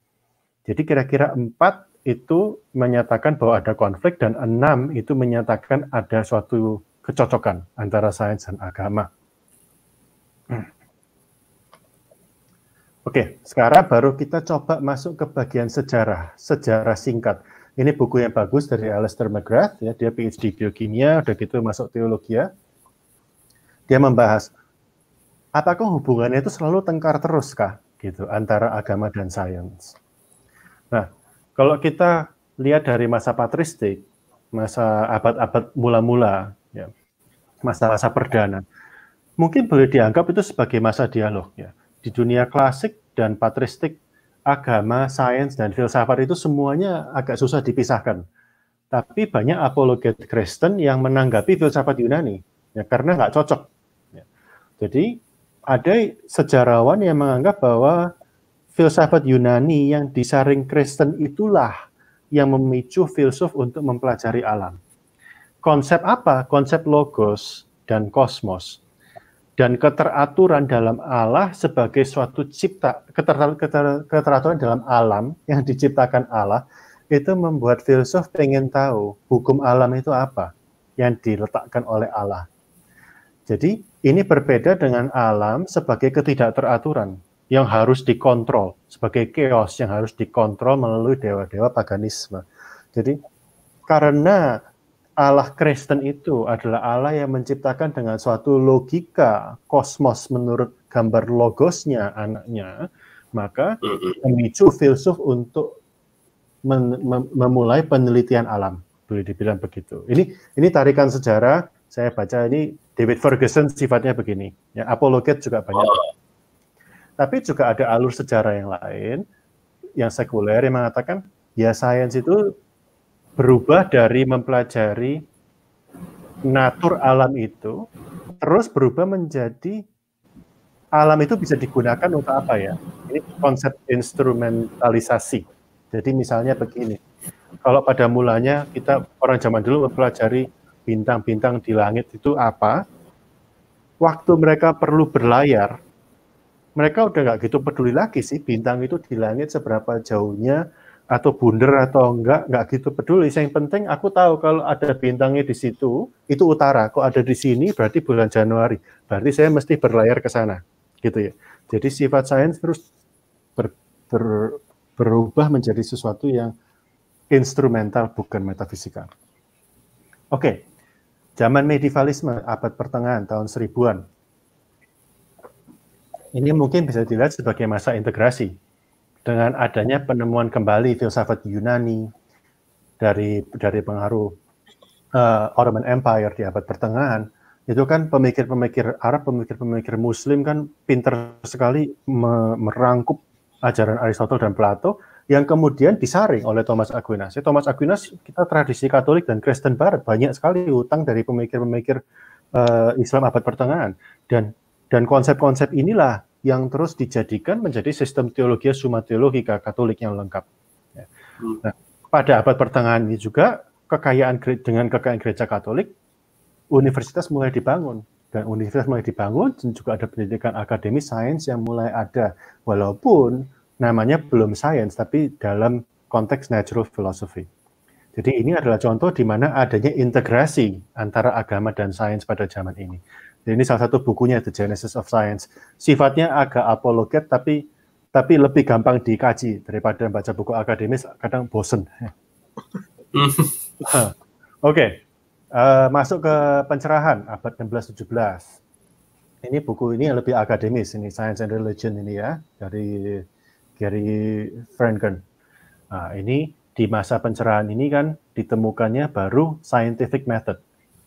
Jadi kira-kira empat itu menyatakan bahwa ada konflik dan enam itu menyatakan ada suatu kecocokan antara sains dan agama. Oke, sekarang baru kita coba masuk ke bagian sejarah, sejarah singkat. Ini buku yang bagus dari Alistair McGrath, ya, dia PhD biokimia, udah gitu masuk teologi ya. Dia membahas apakah hubungannya itu selalu tengkar terus kah gitu antara agama dan sains. Nah, kalau kita lihat dari masa patristik, masa abad-abad mula-mula, ya, masa-masa perdana, mungkin boleh dianggap itu sebagai masa dialog ya. Di dunia klasik dan patristik, agama, sains dan filsafat itu semuanya agak susah dipisahkan. Tapi banyak apologet Kristen yang menanggapi filsafat Yunani ya, karena nggak cocok. Ya. Jadi ada sejarawan yang menganggap bahwa filsafat Yunani yang disaring Kristen itulah yang memicu filsuf untuk mempelajari alam. Konsep apa? Konsep logos dan kosmos. Dan keteraturan dalam Allah sebagai suatu cipta, keter, keter, keteraturan dalam alam yang diciptakan Allah, itu membuat filsuf ingin tahu hukum alam itu apa yang diletakkan oleh Allah jadi ini berbeda dengan alam sebagai ketidakteraturan yang harus dikontrol, sebagai chaos yang harus dikontrol melalui dewa-dewa paganisme. Jadi karena Allah Kristen itu adalah Allah yang menciptakan dengan suatu logika kosmos menurut gambar logosnya anaknya, maka memicu filsuf untuk men, mem, memulai penelitian alam, boleh dibilang begitu. Ini ini tarikan sejarah saya baca ini David Ferguson sifatnya begini, ya apologet juga banyak. Oh. Tapi juga ada alur sejarah yang lain yang sekuler yang mengatakan ya sains itu berubah dari mempelajari natur alam itu terus berubah menjadi alam itu bisa digunakan untuk apa ya? Ini konsep instrumentalisasi. Jadi misalnya begini, kalau pada mulanya kita orang zaman dulu mempelajari bintang-bintang di langit itu apa, waktu mereka perlu berlayar, mereka udah nggak gitu peduli lagi sih bintang itu di langit seberapa jauhnya atau bundar atau enggak nggak gitu peduli. Yang penting aku tahu kalau ada bintangnya di situ itu utara. Kok ada di sini berarti bulan Januari. Berarti saya mesti berlayar ke sana, gitu ya. Jadi sifat sains terus ber, ber, berubah menjadi sesuatu yang instrumental bukan metafisika. Oke, zaman medievalisme abad pertengahan tahun seribuan. Ini mungkin bisa dilihat sebagai masa integrasi dengan adanya penemuan kembali filsafat Yunani dari dari pengaruh uh, Ottoman Empire di abad pertengahan itu kan pemikir-pemikir Arab, pemikir-pemikir Muslim kan pinter sekali merangkup ajaran Aristotle dan Plato yang kemudian disaring oleh Thomas Aquinas. Ya, Thomas Aquinas kita tradisi Katolik dan Kristen Barat banyak sekali utang dari pemikir-pemikir uh, Islam abad pertengahan dan dan konsep-konsep inilah yang terus dijadikan menjadi sistem teologi suma teologica Katolik yang lengkap. Ya. Hmm. Nah, pada abad pertengahan ini juga kekayaan dengan kekayaan gereja Katolik universitas mulai dibangun dan universitas mulai dibangun dan juga ada pendidikan akademis sains yang mulai ada walaupun namanya belum science tapi dalam konteks natural philosophy. Jadi ini adalah contoh di mana adanya integrasi antara agama dan sains pada zaman ini. Dan ini salah satu bukunya The Genesis of Science. Sifatnya agak apologet tapi tapi lebih gampang dikaji daripada membaca buku akademis kadang bosen. Oke, okay. uh, eh, masuk ke pencerahan abad 16-17. Ini buku ini lebih akademis ini Science and Religion ini ya dari Gary Franken. Nah, ini di masa pencerahan ini kan ditemukannya baru scientific method,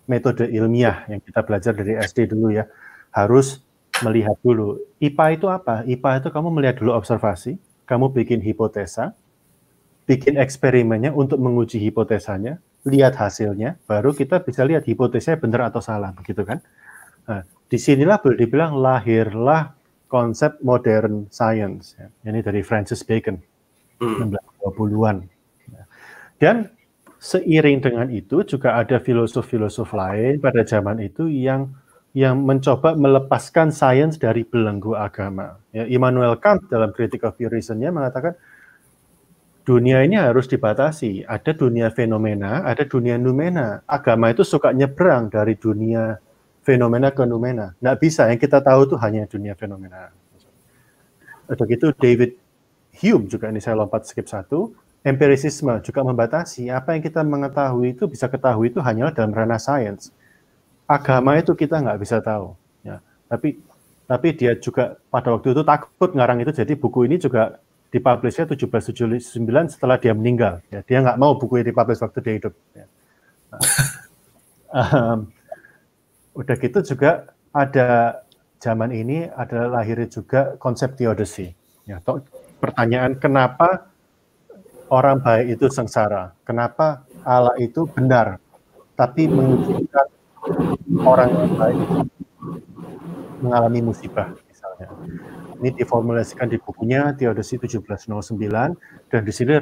metode ilmiah yang kita belajar dari SD dulu ya. Harus melihat dulu. IPA itu apa? IPA itu kamu melihat dulu observasi, kamu bikin hipotesa, bikin eksperimennya untuk menguji hipotesanya, lihat hasilnya, baru kita bisa lihat hipotesanya benar atau salah, begitu kan? Nah, disinilah boleh dibilang lahirlah konsep modern science. Ya. Ini dari Francis Bacon, 1920-an. Hmm. Dan seiring dengan itu juga ada filosof-filosof lain pada zaman itu yang yang mencoba melepaskan sains dari belenggu agama. Ya, Immanuel Kant dalam kritik of Reason-nya mengatakan dunia ini harus dibatasi. Ada dunia fenomena, ada dunia numena. Agama itu suka nyebrang dari dunia fenomena ke nomena. Nggak bisa, yang kita tahu itu hanya dunia fenomena. Untuk itu David Hume juga ini saya lompat skip satu, empirisisme juga membatasi apa yang kita mengetahui itu bisa ketahui itu hanya dalam ranah sains. Agama itu kita nggak bisa tahu. Ya. Tapi tapi dia juga pada waktu itu takut ngarang itu jadi buku ini juga dipublishnya 1779 setelah dia meninggal ya dia nggak mau buku ini dipublish waktu dia hidup ya. um, Udah gitu juga ada zaman ini ada lahirnya juga konsep teodesi. Ya, pertanyaan kenapa orang baik itu sengsara? Kenapa Allah itu benar tapi mengizinkan orang yang baik mengalami musibah misalnya. Ini diformulasikan di bukunya Teodosi 1709 dan di sini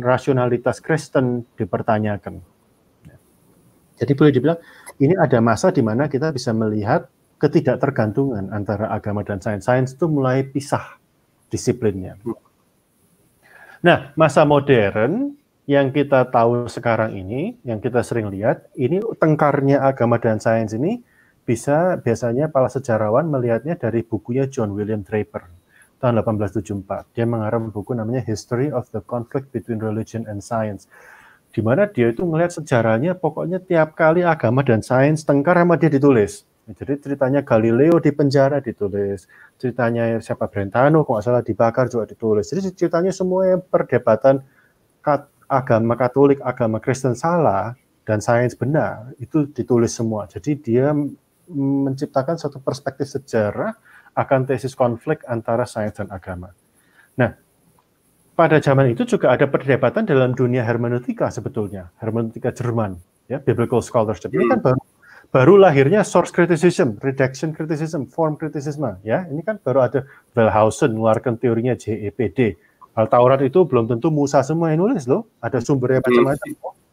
rasionalitas Kristen dipertanyakan. Jadi boleh dibilang ini ada masa di mana kita bisa melihat ketidaktergantungan antara agama dan sains. Sains itu mulai pisah disiplinnya. Hmm. Nah, masa modern yang kita tahu sekarang ini, yang kita sering lihat, ini tengkarnya agama dan sains ini bisa biasanya para sejarawan melihatnya dari bukunya John William Draper tahun 1874. Dia mengarang buku namanya History of the Conflict Between Religion and Science di mana dia itu melihat sejarahnya pokoknya tiap kali agama dan sains tengkar sama dia ditulis. Nah, jadi ceritanya Galileo di penjara ditulis, ceritanya siapa Brentano kok nggak salah dibakar juga ditulis. Jadi ceritanya semua yang perdebatan kat, agama Katolik, agama Kristen salah dan sains benar itu ditulis semua. Jadi dia menciptakan satu perspektif sejarah akan tesis konflik antara sains dan agama. Nah, pada zaman itu juga ada perdebatan dalam dunia hermeneutika sebetulnya, hermeneutika Jerman, ya, biblical scholarship. Ini kan baru baru lahirnya source criticism, redaction criticism, form criticism, ya. Ini kan baru ada Wellhausen mengeluarkan teorinya JEPD. Hal Taurat itu belum tentu Musa semua yang nulis loh, ada sumbernya hmm. macam-macam.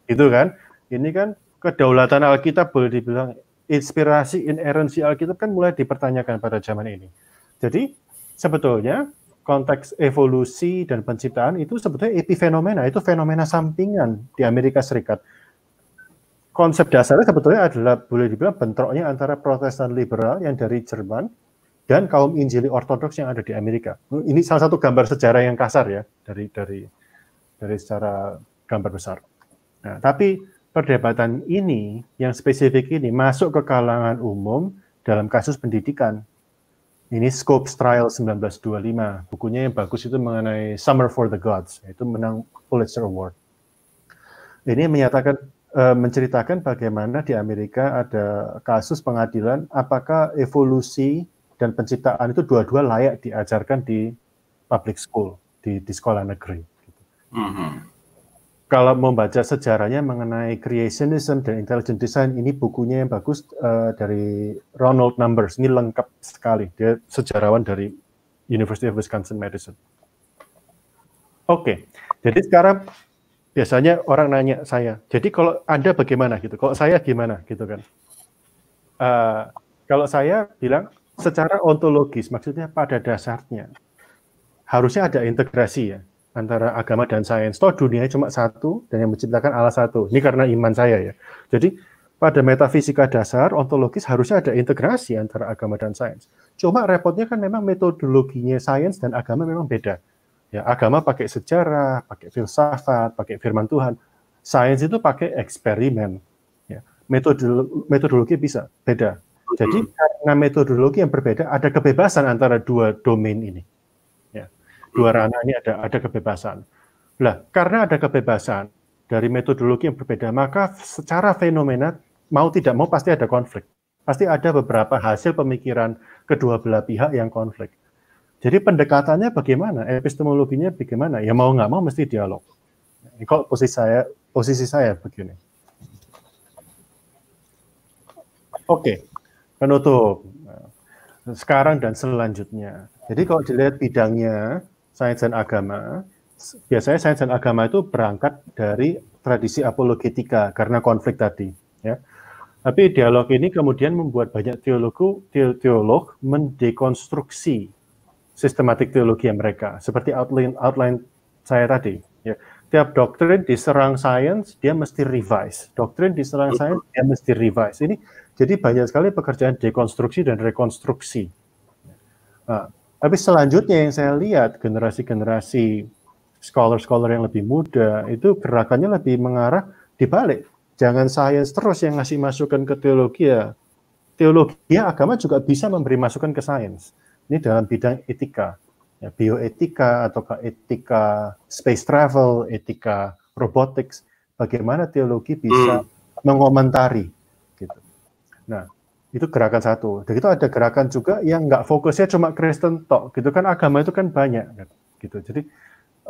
Gitu kan. Ini kan kedaulatan Alkitab boleh dibilang inspirasi inerensi Alkitab kan mulai dipertanyakan pada zaman ini. Jadi sebetulnya konteks evolusi dan penciptaan itu sebetulnya epifenomena, itu fenomena sampingan di Amerika Serikat. Konsep dasarnya sebetulnya adalah boleh dibilang bentroknya antara Protestan liberal yang dari Jerman dan kaum Injili Ortodoks yang ada di Amerika. Ini salah satu gambar sejarah yang kasar ya dari dari dari secara gambar besar. Nah, tapi perdebatan ini yang spesifik ini masuk ke kalangan umum dalam kasus pendidikan ini Scopes Trial 1925. Bukunya yang bagus itu mengenai Summer for the Gods, Itu menang Pulitzer Award. Ini menyatakan eh, menceritakan bagaimana di Amerika ada kasus pengadilan apakah evolusi dan penciptaan itu dua-dua layak diajarkan di public school, di di sekolah negeri. Mm -hmm kalau membaca sejarahnya mengenai creationism dan intelligent design ini bukunya yang bagus uh, dari Ronald Numbers ini lengkap sekali dia sejarawan dari University of Wisconsin Madison. Oke, okay. jadi sekarang biasanya orang nanya saya, jadi kalau anda bagaimana gitu, kalau saya gimana gitu kan? Uh, kalau saya bilang secara ontologis maksudnya pada dasarnya harusnya ada integrasi ya antara agama dan sains. Toh dunia cuma satu dan yang menciptakan Allah satu. Ini karena iman saya ya. Jadi pada metafisika dasar ontologis harusnya ada integrasi antara agama dan sains. Cuma repotnya kan memang metodologinya sains dan agama memang beda. Ya, agama pakai sejarah, pakai filsafat, pakai firman Tuhan. Sains itu pakai eksperimen. Ya, metodologi, metodologi bisa beda. Jadi karena metodologi yang berbeda ada kebebasan antara dua domain ini dua ranah ini ada ada kebebasan. Lah, karena ada kebebasan dari metodologi yang berbeda, maka secara fenomena mau tidak mau pasti ada konflik. Pasti ada beberapa hasil pemikiran kedua belah pihak yang konflik. Jadi pendekatannya bagaimana? Epistemologinya bagaimana? Ya mau nggak mau mesti dialog. Ini kalau posisi saya posisi saya begini. Oke, penutup. Sekarang dan selanjutnya. Jadi kalau dilihat bidangnya, sains dan agama, biasanya sains dan agama itu berangkat dari tradisi apologetika karena konflik tadi. Ya. Tapi dialog ini kemudian membuat banyak teolog, teolog mendekonstruksi sistematik teologi yang mereka, seperti outline outline saya tadi. Ya. Tiap doktrin diserang sains, dia mesti revise. Doktrin diserang sains, dia mesti revise. Ini jadi banyak sekali pekerjaan dekonstruksi dan rekonstruksi. Nah, tapi selanjutnya yang saya lihat generasi-generasi scholar-scholar yang lebih muda itu gerakannya lebih mengarah dibalik. Jangan sains terus yang ngasih masukan ke teologi ya. Teologi ya agama juga bisa memberi masukan ke sains. Ini dalam bidang etika, ya, bioetika atau etika space travel, etika robotics. Bagaimana teologi bisa hmm. mengomentari? Gitu. Nah, itu gerakan satu. Dan itu ada gerakan juga yang nggak fokusnya cuma Kristen tok, gitu kan agama itu kan banyak, kan, gitu. Jadi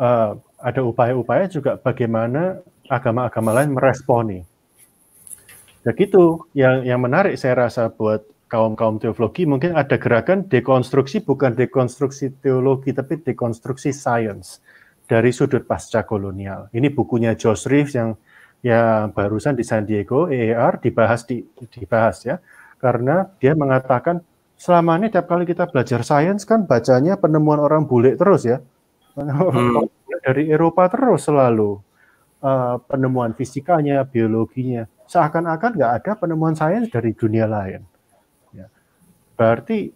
uh, ada upaya-upaya juga bagaimana agama-agama lain meresponi. Ya itu yang yang menarik saya rasa buat kaum-kaum teologi mungkin ada gerakan dekonstruksi bukan dekonstruksi teologi tapi dekonstruksi sains dari sudut pasca kolonial. Ini bukunya Josh Reeves yang yang barusan di San Diego EAR dibahas di, dibahas ya karena dia mengatakan selama ini tiap kali kita belajar sains kan bacanya penemuan orang bule terus ya. Hmm. Dari Eropa terus selalu. Uh, penemuan fisikanya, biologinya. Seakan-akan nggak ada penemuan sains dari dunia lain. Ya. Berarti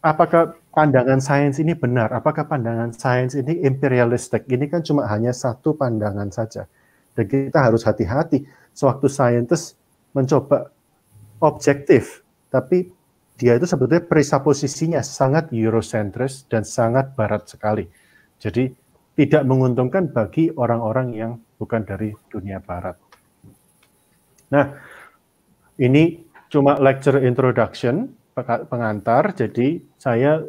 apakah pandangan sains ini benar? Apakah pandangan sains ini imperialistik? Ini kan cuma hanya satu pandangan saja. Dan kita harus hati-hati sewaktu saintis mencoba objektif, tapi dia itu sebetulnya presuposisinya sangat Eurocentris dan sangat barat sekali. Jadi tidak menguntungkan bagi orang-orang yang bukan dari dunia barat. Nah, ini cuma lecture introduction, pengantar, jadi saya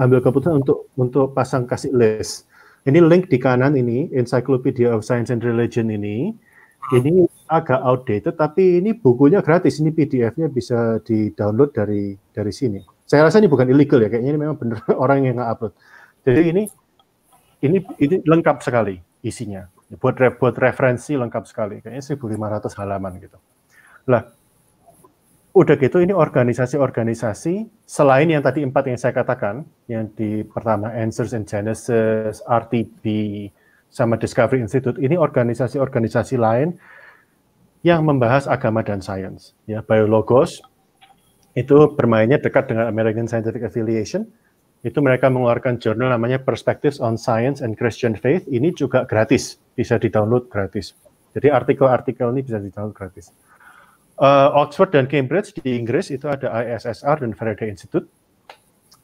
ambil keputusan untuk untuk pasang kasih list. Ini link di kanan ini, Encyclopedia of Science and Religion ini. Ini agak outdated, tapi ini bukunya gratis. Ini PDF-nya bisa di-download dari dari sini. Saya rasa ini bukan illegal ya, kayaknya ini memang benar orang yang nge-upload. Jadi ini ini ini lengkap sekali isinya. Buat buat referensi lengkap sekali. Kayaknya 1.500 halaman gitu. Lah, udah gitu ini organisasi-organisasi selain yang tadi empat yang saya katakan, yang di pertama Answers and Genesis, RTB, sama Discovery Institute, ini organisasi-organisasi lain yang membahas agama dan sains. Ya, Biologos itu bermainnya dekat dengan American Scientific Affiliation. Itu mereka mengeluarkan jurnal namanya Perspectives on Science and Christian Faith. Ini juga gratis, bisa di-download gratis. Jadi artikel-artikel ini bisa di-download gratis. Uh, Oxford dan Cambridge di Inggris itu ada ISSR dan Faraday Institute.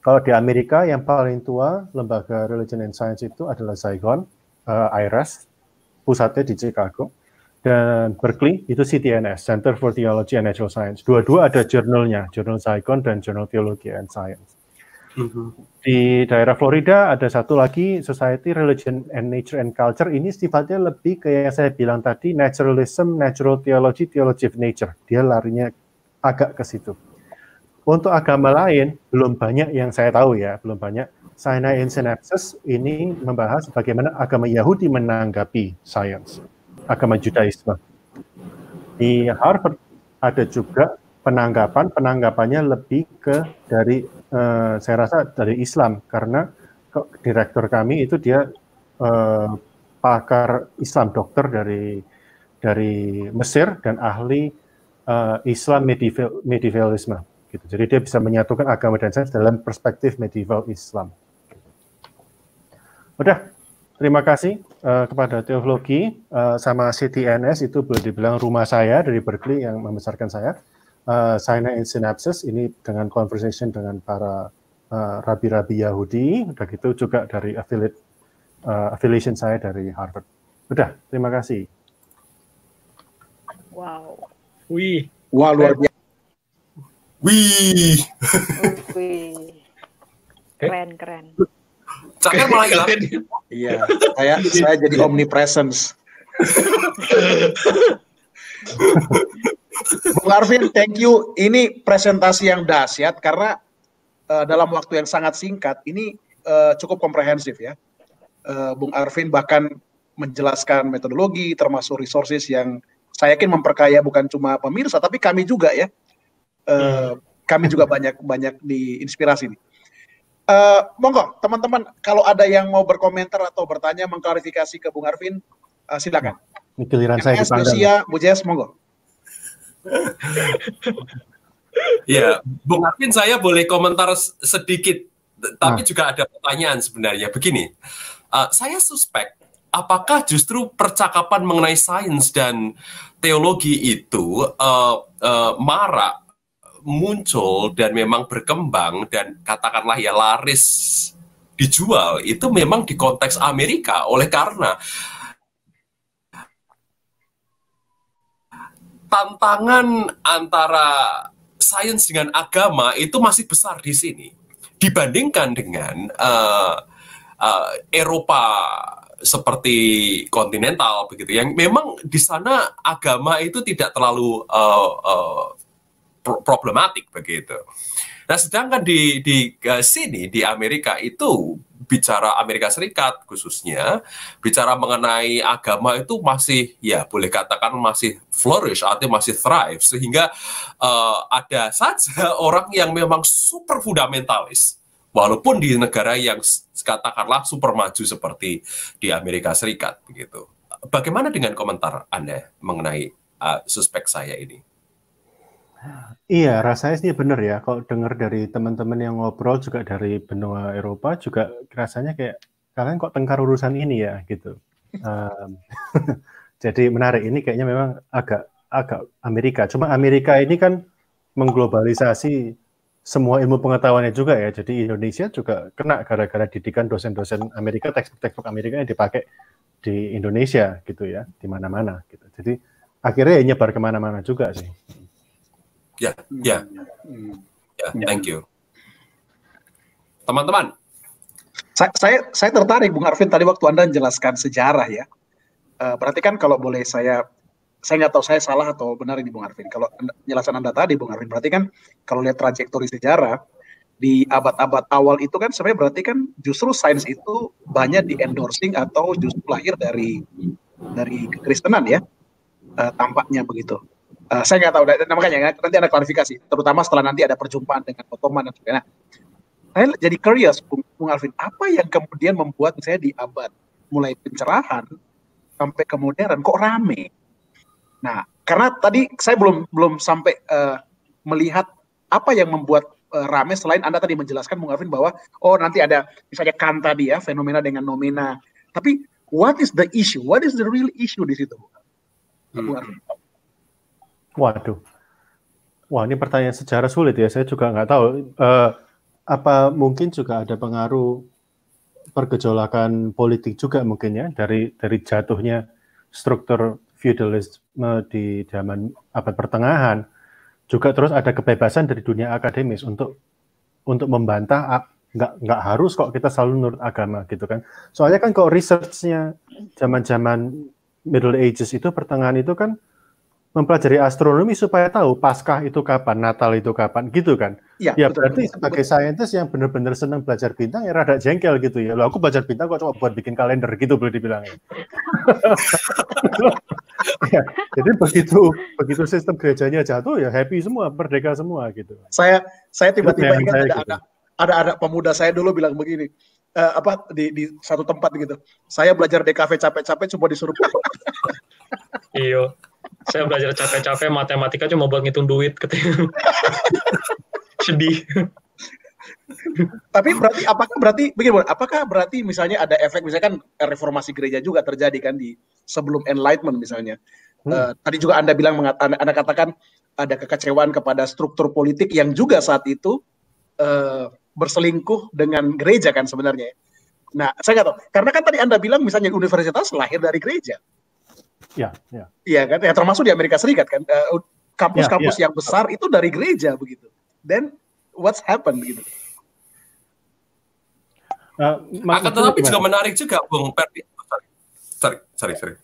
Kalau di Amerika yang paling tua lembaga Religion and Science itu adalah Saigon, uh, eh, IRAS, pusatnya di Chicago dan Berkeley itu CTNS, Center for Theology and Natural Science. Dua-dua ada jurnalnya, jurnal Zygon dan jurnal Theology and Science. Mm-hmm. Di daerah Florida ada satu lagi Society Religion and Nature and Culture ini sifatnya lebih kayak yang saya bilang tadi naturalism, natural theology, theology of nature. Dia larinya agak ke situ. Untuk agama lain belum banyak yang saya tahu ya, belum banyak. Sinai and Synapses ini membahas bagaimana agama Yahudi menanggapi science agama Judaisme. Di Harvard ada juga penanggapan penanggapannya lebih ke dari eh, saya rasa dari Islam karena direktur kami itu dia eh, pakar Islam dokter dari dari Mesir dan ahli eh, Islam medieval, medievalisme gitu. Jadi dia bisa menyatukan agama dan sains dalam perspektif medieval Islam. Udah, terima kasih uh, kepada Teologi uh, sama CTNS itu boleh dibilang rumah saya dari Berkeley yang membesarkan saya. Uh, eh, Sina and Synapses ini dengan conversation dengan para rabi rabi-rabi Yahudi, udah gitu juga dari affiliate uh, affiliation saya dari Harvard. Udah, terima kasih. Wow. Wih. Wah luar biasa. Wih. Wih. Keren keren. Saya malah hilang. Iya, saya saya jadi omnipresence. Bung Arvin, thank you. Ini presentasi yang dahsyat karena uh, dalam waktu yang sangat singkat ini uh, cukup komprehensif ya. Uh, Bung Arvin bahkan menjelaskan metodologi termasuk resources yang saya yakin memperkaya bukan cuma pemirsa tapi kami juga ya. Uh, Kami juga banyak banyak diinspirasi nih. Uh, monggo teman-teman kalau ada yang mau berkomentar atau bertanya mengklarifikasi ke Bung Arvin uh, silakan. Ini giliran saya Lucia, Bu Jess, monggo. ya, Bung Arvin saya boleh komentar sedikit, tapi nah. juga ada pertanyaan sebenarnya. Begini, uh, saya suspek apakah justru percakapan mengenai sains dan teologi itu uh, uh, marak muncul dan memang berkembang dan katakanlah ya laris dijual itu memang di konteks Amerika oleh karena tantangan antara sains dengan agama itu masih besar di sini dibandingkan dengan uh, uh, Eropa seperti kontinental begitu yang memang di sana agama itu tidak terlalu uh, uh, problematik begitu. Nah, sedangkan di di eh, sini di Amerika itu bicara Amerika Serikat khususnya bicara mengenai agama itu masih ya boleh katakan masih flourish atau masih thrive sehingga uh, ada saja orang yang memang super fundamentalis walaupun di negara yang katakanlah super maju seperti di Amerika Serikat begitu. Bagaimana dengan komentar Anda mengenai uh, suspek saya ini? Iya, rasanya sih benar ya. Kalau dengar dari teman-teman yang ngobrol juga dari benua Eropa juga rasanya kayak kalian kok tengkar urusan ini ya gitu. Um, jadi menarik ini kayaknya memang agak agak Amerika. Cuma Amerika ini kan mengglobalisasi semua ilmu pengetahuannya juga ya. Jadi Indonesia juga kena gara-gara didikan dosen-dosen Amerika, teks-teks Amerika yang dipakai di Indonesia gitu ya, di mana-mana gitu. Jadi akhirnya nyebar kemana-mana juga sih. Ya, yeah, hmm. ya. Ya, thank you. Teman-teman. Saya, saya saya tertarik Bung Arvin tadi waktu Anda jelaskan sejarah ya. Eh, berarti kan kalau boleh saya saya nggak tahu saya salah atau benar ini Bung Arvin. Kalau penjelasan Anda tadi Bung Arvin berarti kan kalau lihat trajektori sejarah di abad-abad awal itu kan sebenarnya berarti kan justru sains itu banyak di endorsing atau justru lahir dari dari kekristenan ya eh, tampaknya begitu. Uh, saya nggak tahu, namanya makanya kan, nanti ada klarifikasi, terutama setelah nanti ada perjumpaan dengan Ottoman dan sebagainya. Nah, saya jadi curious, Bung, Alvin, apa yang kemudian membuat saya di abad mulai pencerahan sampai ke modern kok rame? Nah, karena tadi saya belum belum sampai uh, melihat apa yang membuat uh, rame selain Anda tadi menjelaskan Bung Alvin bahwa oh nanti ada misalnya kan tadi ya fenomena dengan nomina. Tapi what is the issue? What is the real issue di situ? Bung Alvin. Hmm. Waduh. Wah, ini pertanyaan sejarah sulit ya. Saya juga nggak tahu. Uh, apa mungkin juga ada pengaruh pergejolakan politik juga mungkin ya dari dari jatuhnya struktur feudalisme di zaman abad pertengahan juga terus ada kebebasan dari dunia akademis untuk untuk membantah ah, nggak nggak harus kok kita selalu nurut agama gitu kan soalnya kan kok researchnya zaman zaman Middle Ages itu pertengahan itu kan mempelajari astronomi supaya tahu Paskah itu kapan, Natal itu kapan, gitu kan? Ya, ya betul, berarti betul, sebagai saintis yang benar-benar senang belajar bintang ya rada jengkel gitu ya. lo aku belajar bintang kok cuma buat bikin kalender gitu boleh dibilangin. Ya? ya, jadi begitu begitu sistem gerejanya jatuh ya happy semua, merdeka semua gitu. Saya saya tiba-tiba ingat ada gitu. anak ada pemuda saya dulu bilang begini, Uh, apa di, di satu tempat gitu. Saya belajar DKV capek-capek coba disuruh. Iya saya belajar capek-capek matematika cuma buat ngitung duit katanya. Sedih. Tapi berarti apakah berarti begini, apakah berarti misalnya ada efek misalkan reformasi gereja juga terjadi kan di sebelum enlightenment misalnya. Hmm. Uh, tadi juga Anda bilang anda, anda katakan ada kekecewaan kepada struktur politik yang juga saat itu uh, berselingkuh dengan gereja kan sebenarnya. Nah, saya nggak tahu. Karena kan tadi Anda bilang misalnya universitas lahir dari gereja. Ya, ya. Iya kan? Ya termasuk di Amerika Serikat kan. Eh, kampus-kampus ya, ya. yang besar itu dari gereja begitu. Then what's happened begitu. Uh, Akan tetapi juga menarik juga Bung Perdi. Sorry, sorry, sorry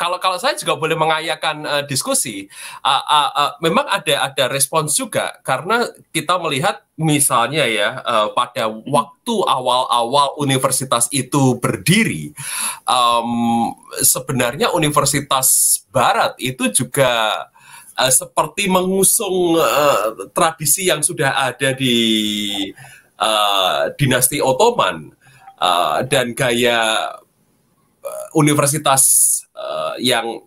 kalau kalau saya juga boleh mengayakan uh, diskusi, uh, uh, uh, memang ada ada respons juga karena kita melihat misalnya ya uh, pada waktu awal-awal universitas itu berdiri, um, sebenarnya universitas Barat itu juga uh, seperti mengusung uh, tradisi yang sudah ada di uh, dinasti Ottoman uh, dan gaya Eh, universitas uh, yang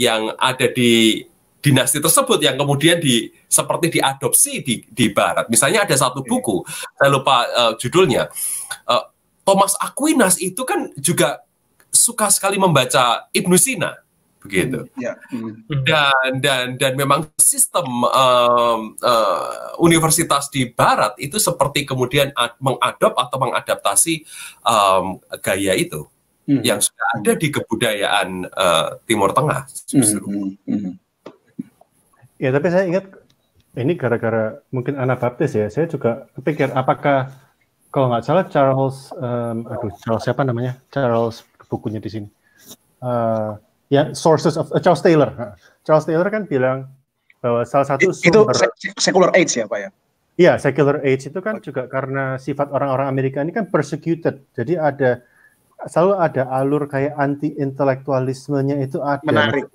yang ada di dinasti tersebut yang kemudian di seperti diadopsi di di barat. Misalnya ada satu buku, saya lupa uh, judulnya. Uh, Thomas Aquinas itu kan juga suka sekali membaca Ibnu Sina begitu. Hmm, iya. hmm. Dan dan dan memang sistem uh, uh, universitas di barat itu seperti kemudian ad, mengadop atau mengadaptasi um, gaya itu hmm. yang sudah ada di kebudayaan uh, Timur Tengah. Hmm, hmm, justru. Hmm. Ya, tapi saya ingat ini gara-gara mungkin anak baptis ya. Saya juga pikir apakah kalau nggak salah Charles, um, aduh Charles siapa namanya? Charles bukunya di sini. Uh, ya, sources of uh, Charles Taylor. Nah, Charles Taylor kan bilang bahwa salah satu sumber, itu secular age ya pak ya? Iya, secular age itu kan juga karena sifat orang-orang Amerika ini kan persecuted. Jadi ada selalu ada alur kayak anti intelektualismenya itu ada. Menarik.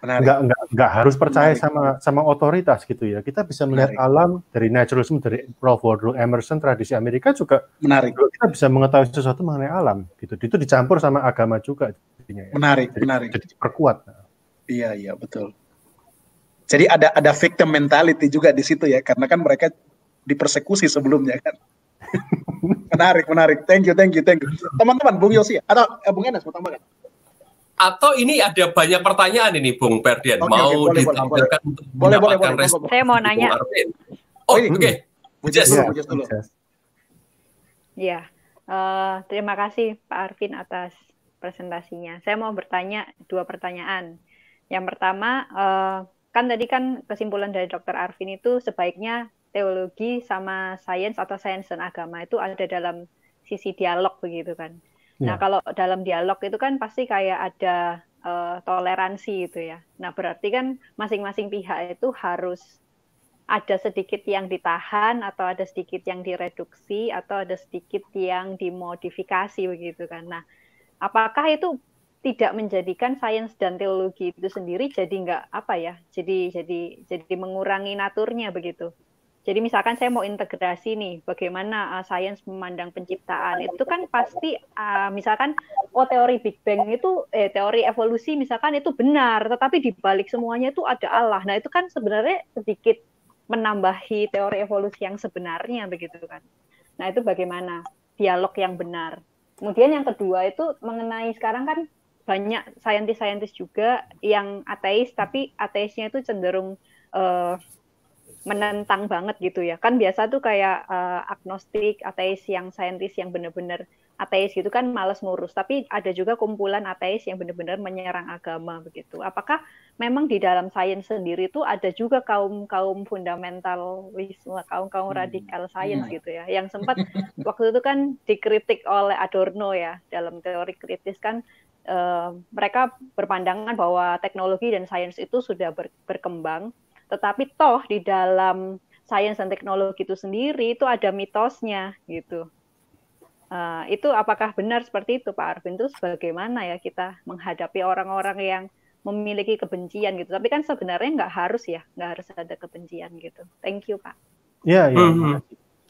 Menarik. Nggak, nggak, nggak harus percaya Menarik. sama sama otoritas gitu ya. Kita bisa melihat Menarik. alam dari naturalisme dari Ralph Waldo Emerson tradisi Amerika juga. Menarik. Kita bisa mengetahui sesuatu mengenai alam gitu. Itu dicampur sama agama juga. ya. Menarik, jadi, menarik. Jadi perkuat. Iya, iya, betul. Jadi ada ada victim mentality juga di situ ya, karena kan mereka dipersekusi sebelumnya kan. menarik, menarik. Thank you, thank you, thank you. Teman-teman, Bung Yosi atau eh, Bung Enes mau tambahkan? Atau ini ada banyak pertanyaan ini, Bung Ferdian. Okay, mau okay, ditampilkan boleh, untuk boleh, boleh, boleh, respon. Saya mau nanya. Oh, oh oke. Okay. Bujas. Ya. ya. Uh, terima kasih Pak Arvin atas presentasinya. Saya mau bertanya dua pertanyaan. Yang pertama, uh, kan tadi kan kesimpulan dari Dokter Arvin itu sebaiknya teologi sama sains atau sains dan agama itu ada dalam sisi dialog begitu kan. Ya. Nah kalau dalam dialog itu kan pasti kayak ada uh, toleransi itu ya. Nah berarti kan masing-masing pihak itu harus ada sedikit yang ditahan atau ada sedikit yang direduksi atau ada sedikit yang dimodifikasi begitu kan. Nah apakah itu tidak menjadikan sains dan teologi itu sendiri jadi nggak apa ya jadi jadi jadi mengurangi naturnya begitu jadi misalkan saya mau integrasi nih, bagaimana uh, sains memandang penciptaan itu kan pasti uh, misalkan oh teori Big Bang itu eh teori evolusi misalkan itu benar, tetapi di balik semuanya itu ada Allah. Nah, itu kan sebenarnya sedikit menambahi teori evolusi yang sebenarnya begitu kan. Nah, itu bagaimana dialog yang benar. Kemudian yang kedua itu mengenai sekarang kan banyak saintis-saintis juga yang ateis tapi ateisnya itu cenderung uh, menentang banget gitu ya. Kan biasa tuh kayak uh, agnostik, ateis yang saintis yang benar-benar ateis gitu kan males ngurus. Tapi ada juga kumpulan ateis yang benar-benar menyerang agama begitu. Apakah memang di dalam sains sendiri tuh ada juga kaum-kaum fundamentalisme, kaum-kaum hmm. radikal sains hmm. gitu ya. Yang sempat waktu itu kan dikritik oleh Adorno ya dalam teori kritis kan Uh, mereka berpandangan bahwa teknologi dan sains itu sudah ber, berkembang, tetapi toh di dalam sains dan teknologi itu sendiri itu ada mitosnya gitu. Uh, itu apakah benar seperti itu Pak Arvin? Terus bagaimana ya kita menghadapi orang-orang yang memiliki kebencian gitu? Tapi kan sebenarnya nggak harus ya, nggak harus ada kebencian gitu. Thank you Pak. Iya, Mm -hmm. hmm.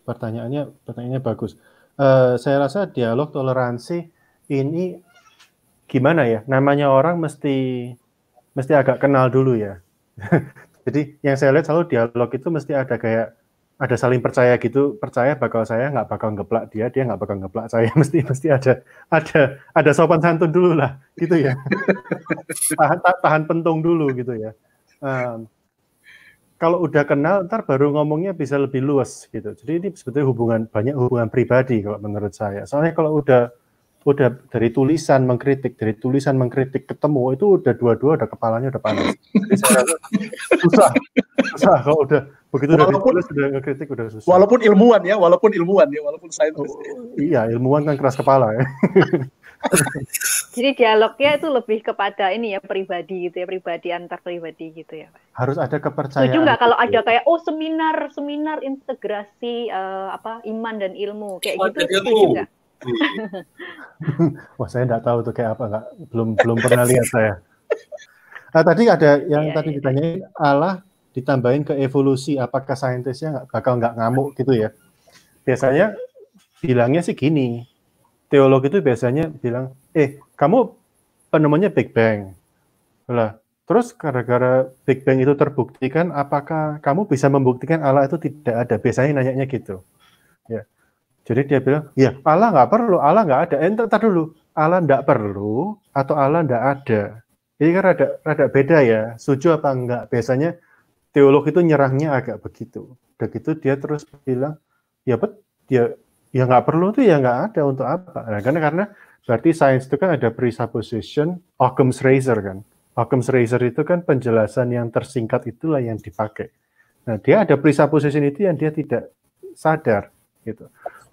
Pertanyaannya, pertanyaannya bagus. Uh, saya rasa dialog toleransi ini gimana ya? Namanya orang mesti mesti agak kenal dulu ya. Jadi yang saya lihat selalu dialog itu mesti ada kayak ada saling percaya gitu percaya bakal saya nggak bakal ngeplak dia dia nggak bakal ngeplak saya mesti mesti ada ada ada sopan santun dulu lah gitu ya tahan tahan pentung dulu gitu ya um, kalau udah kenal ntar baru ngomongnya bisa lebih luas gitu jadi ini sebetulnya hubungan banyak hubungan pribadi kalau menurut saya soalnya kalau udah udah dari tulisan mengkritik, dari tulisan mengkritik ketemu itu udah dua-dua udah kepalanya udah panas. susah, susah kalau udah begitu walaupun, udah ditulis udah ngekritik udah susah. Walaupun ilmuwan ya, walaupun ilmuwan ya, walaupun saya Oh, iya, ilmuwan kan keras kepala ya. Jadi dialognya itu lebih kepada ini ya pribadi gitu ya, pribadi antar pribadi gitu ya. Harus ada kepercayaan. Setuju nggak kalau gitu ya. ada kayak oh seminar seminar integrasi uh, apa iman dan ilmu kayak gitu? Setuju nggak? Iya. Wah saya nggak tahu tuh kayak apa nggak belum belum pernah lihat saya. Nah, tadi ada yang ya, tadi ya. ditanyain Allah ditambahin ke evolusi apakah saintisnya nggak bakal nggak ngamuk gitu ya? Biasanya bilangnya sih gini, teolog itu biasanya bilang, eh kamu penemunya Big Bang, lah Terus gara-gara Big Bang itu terbuktikan, apakah kamu bisa membuktikan Allah itu tidak ada? Biasanya nanyanya gitu. Ya. Jadi dia bilang, ya Allah nggak perlu, Allah nggak ada. Eh, entar dulu, Allah nggak perlu atau Allah nggak ada. Ini kan rada, rada beda ya, setuju apa enggak. Biasanya teolog itu nyerangnya agak begitu. Begitu dia terus bilang, ya bet, Dia ya, ya nggak perlu tuh ya nggak ada untuk apa. Nah, karena karena berarti sains itu kan ada presupposition, Occam's razor kan. Occam's razor itu kan penjelasan yang tersingkat itulah yang dipakai. Nah, dia ada presupposition itu yang dia tidak sadar gitu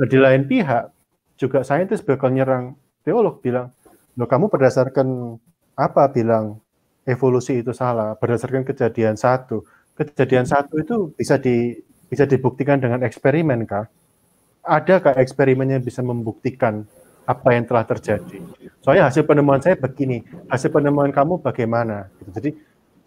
di lain pihak juga saintis bakal nyerang teolog bilang, "Loh, kamu berdasarkan apa bilang evolusi itu salah? Berdasarkan kejadian satu. Kejadian satu itu bisa di bisa dibuktikan dengan eksperimen kah? Adakah eksperimen yang bisa membuktikan apa yang telah terjadi? Soalnya hasil penemuan saya begini, hasil penemuan kamu bagaimana?" Gitu. Jadi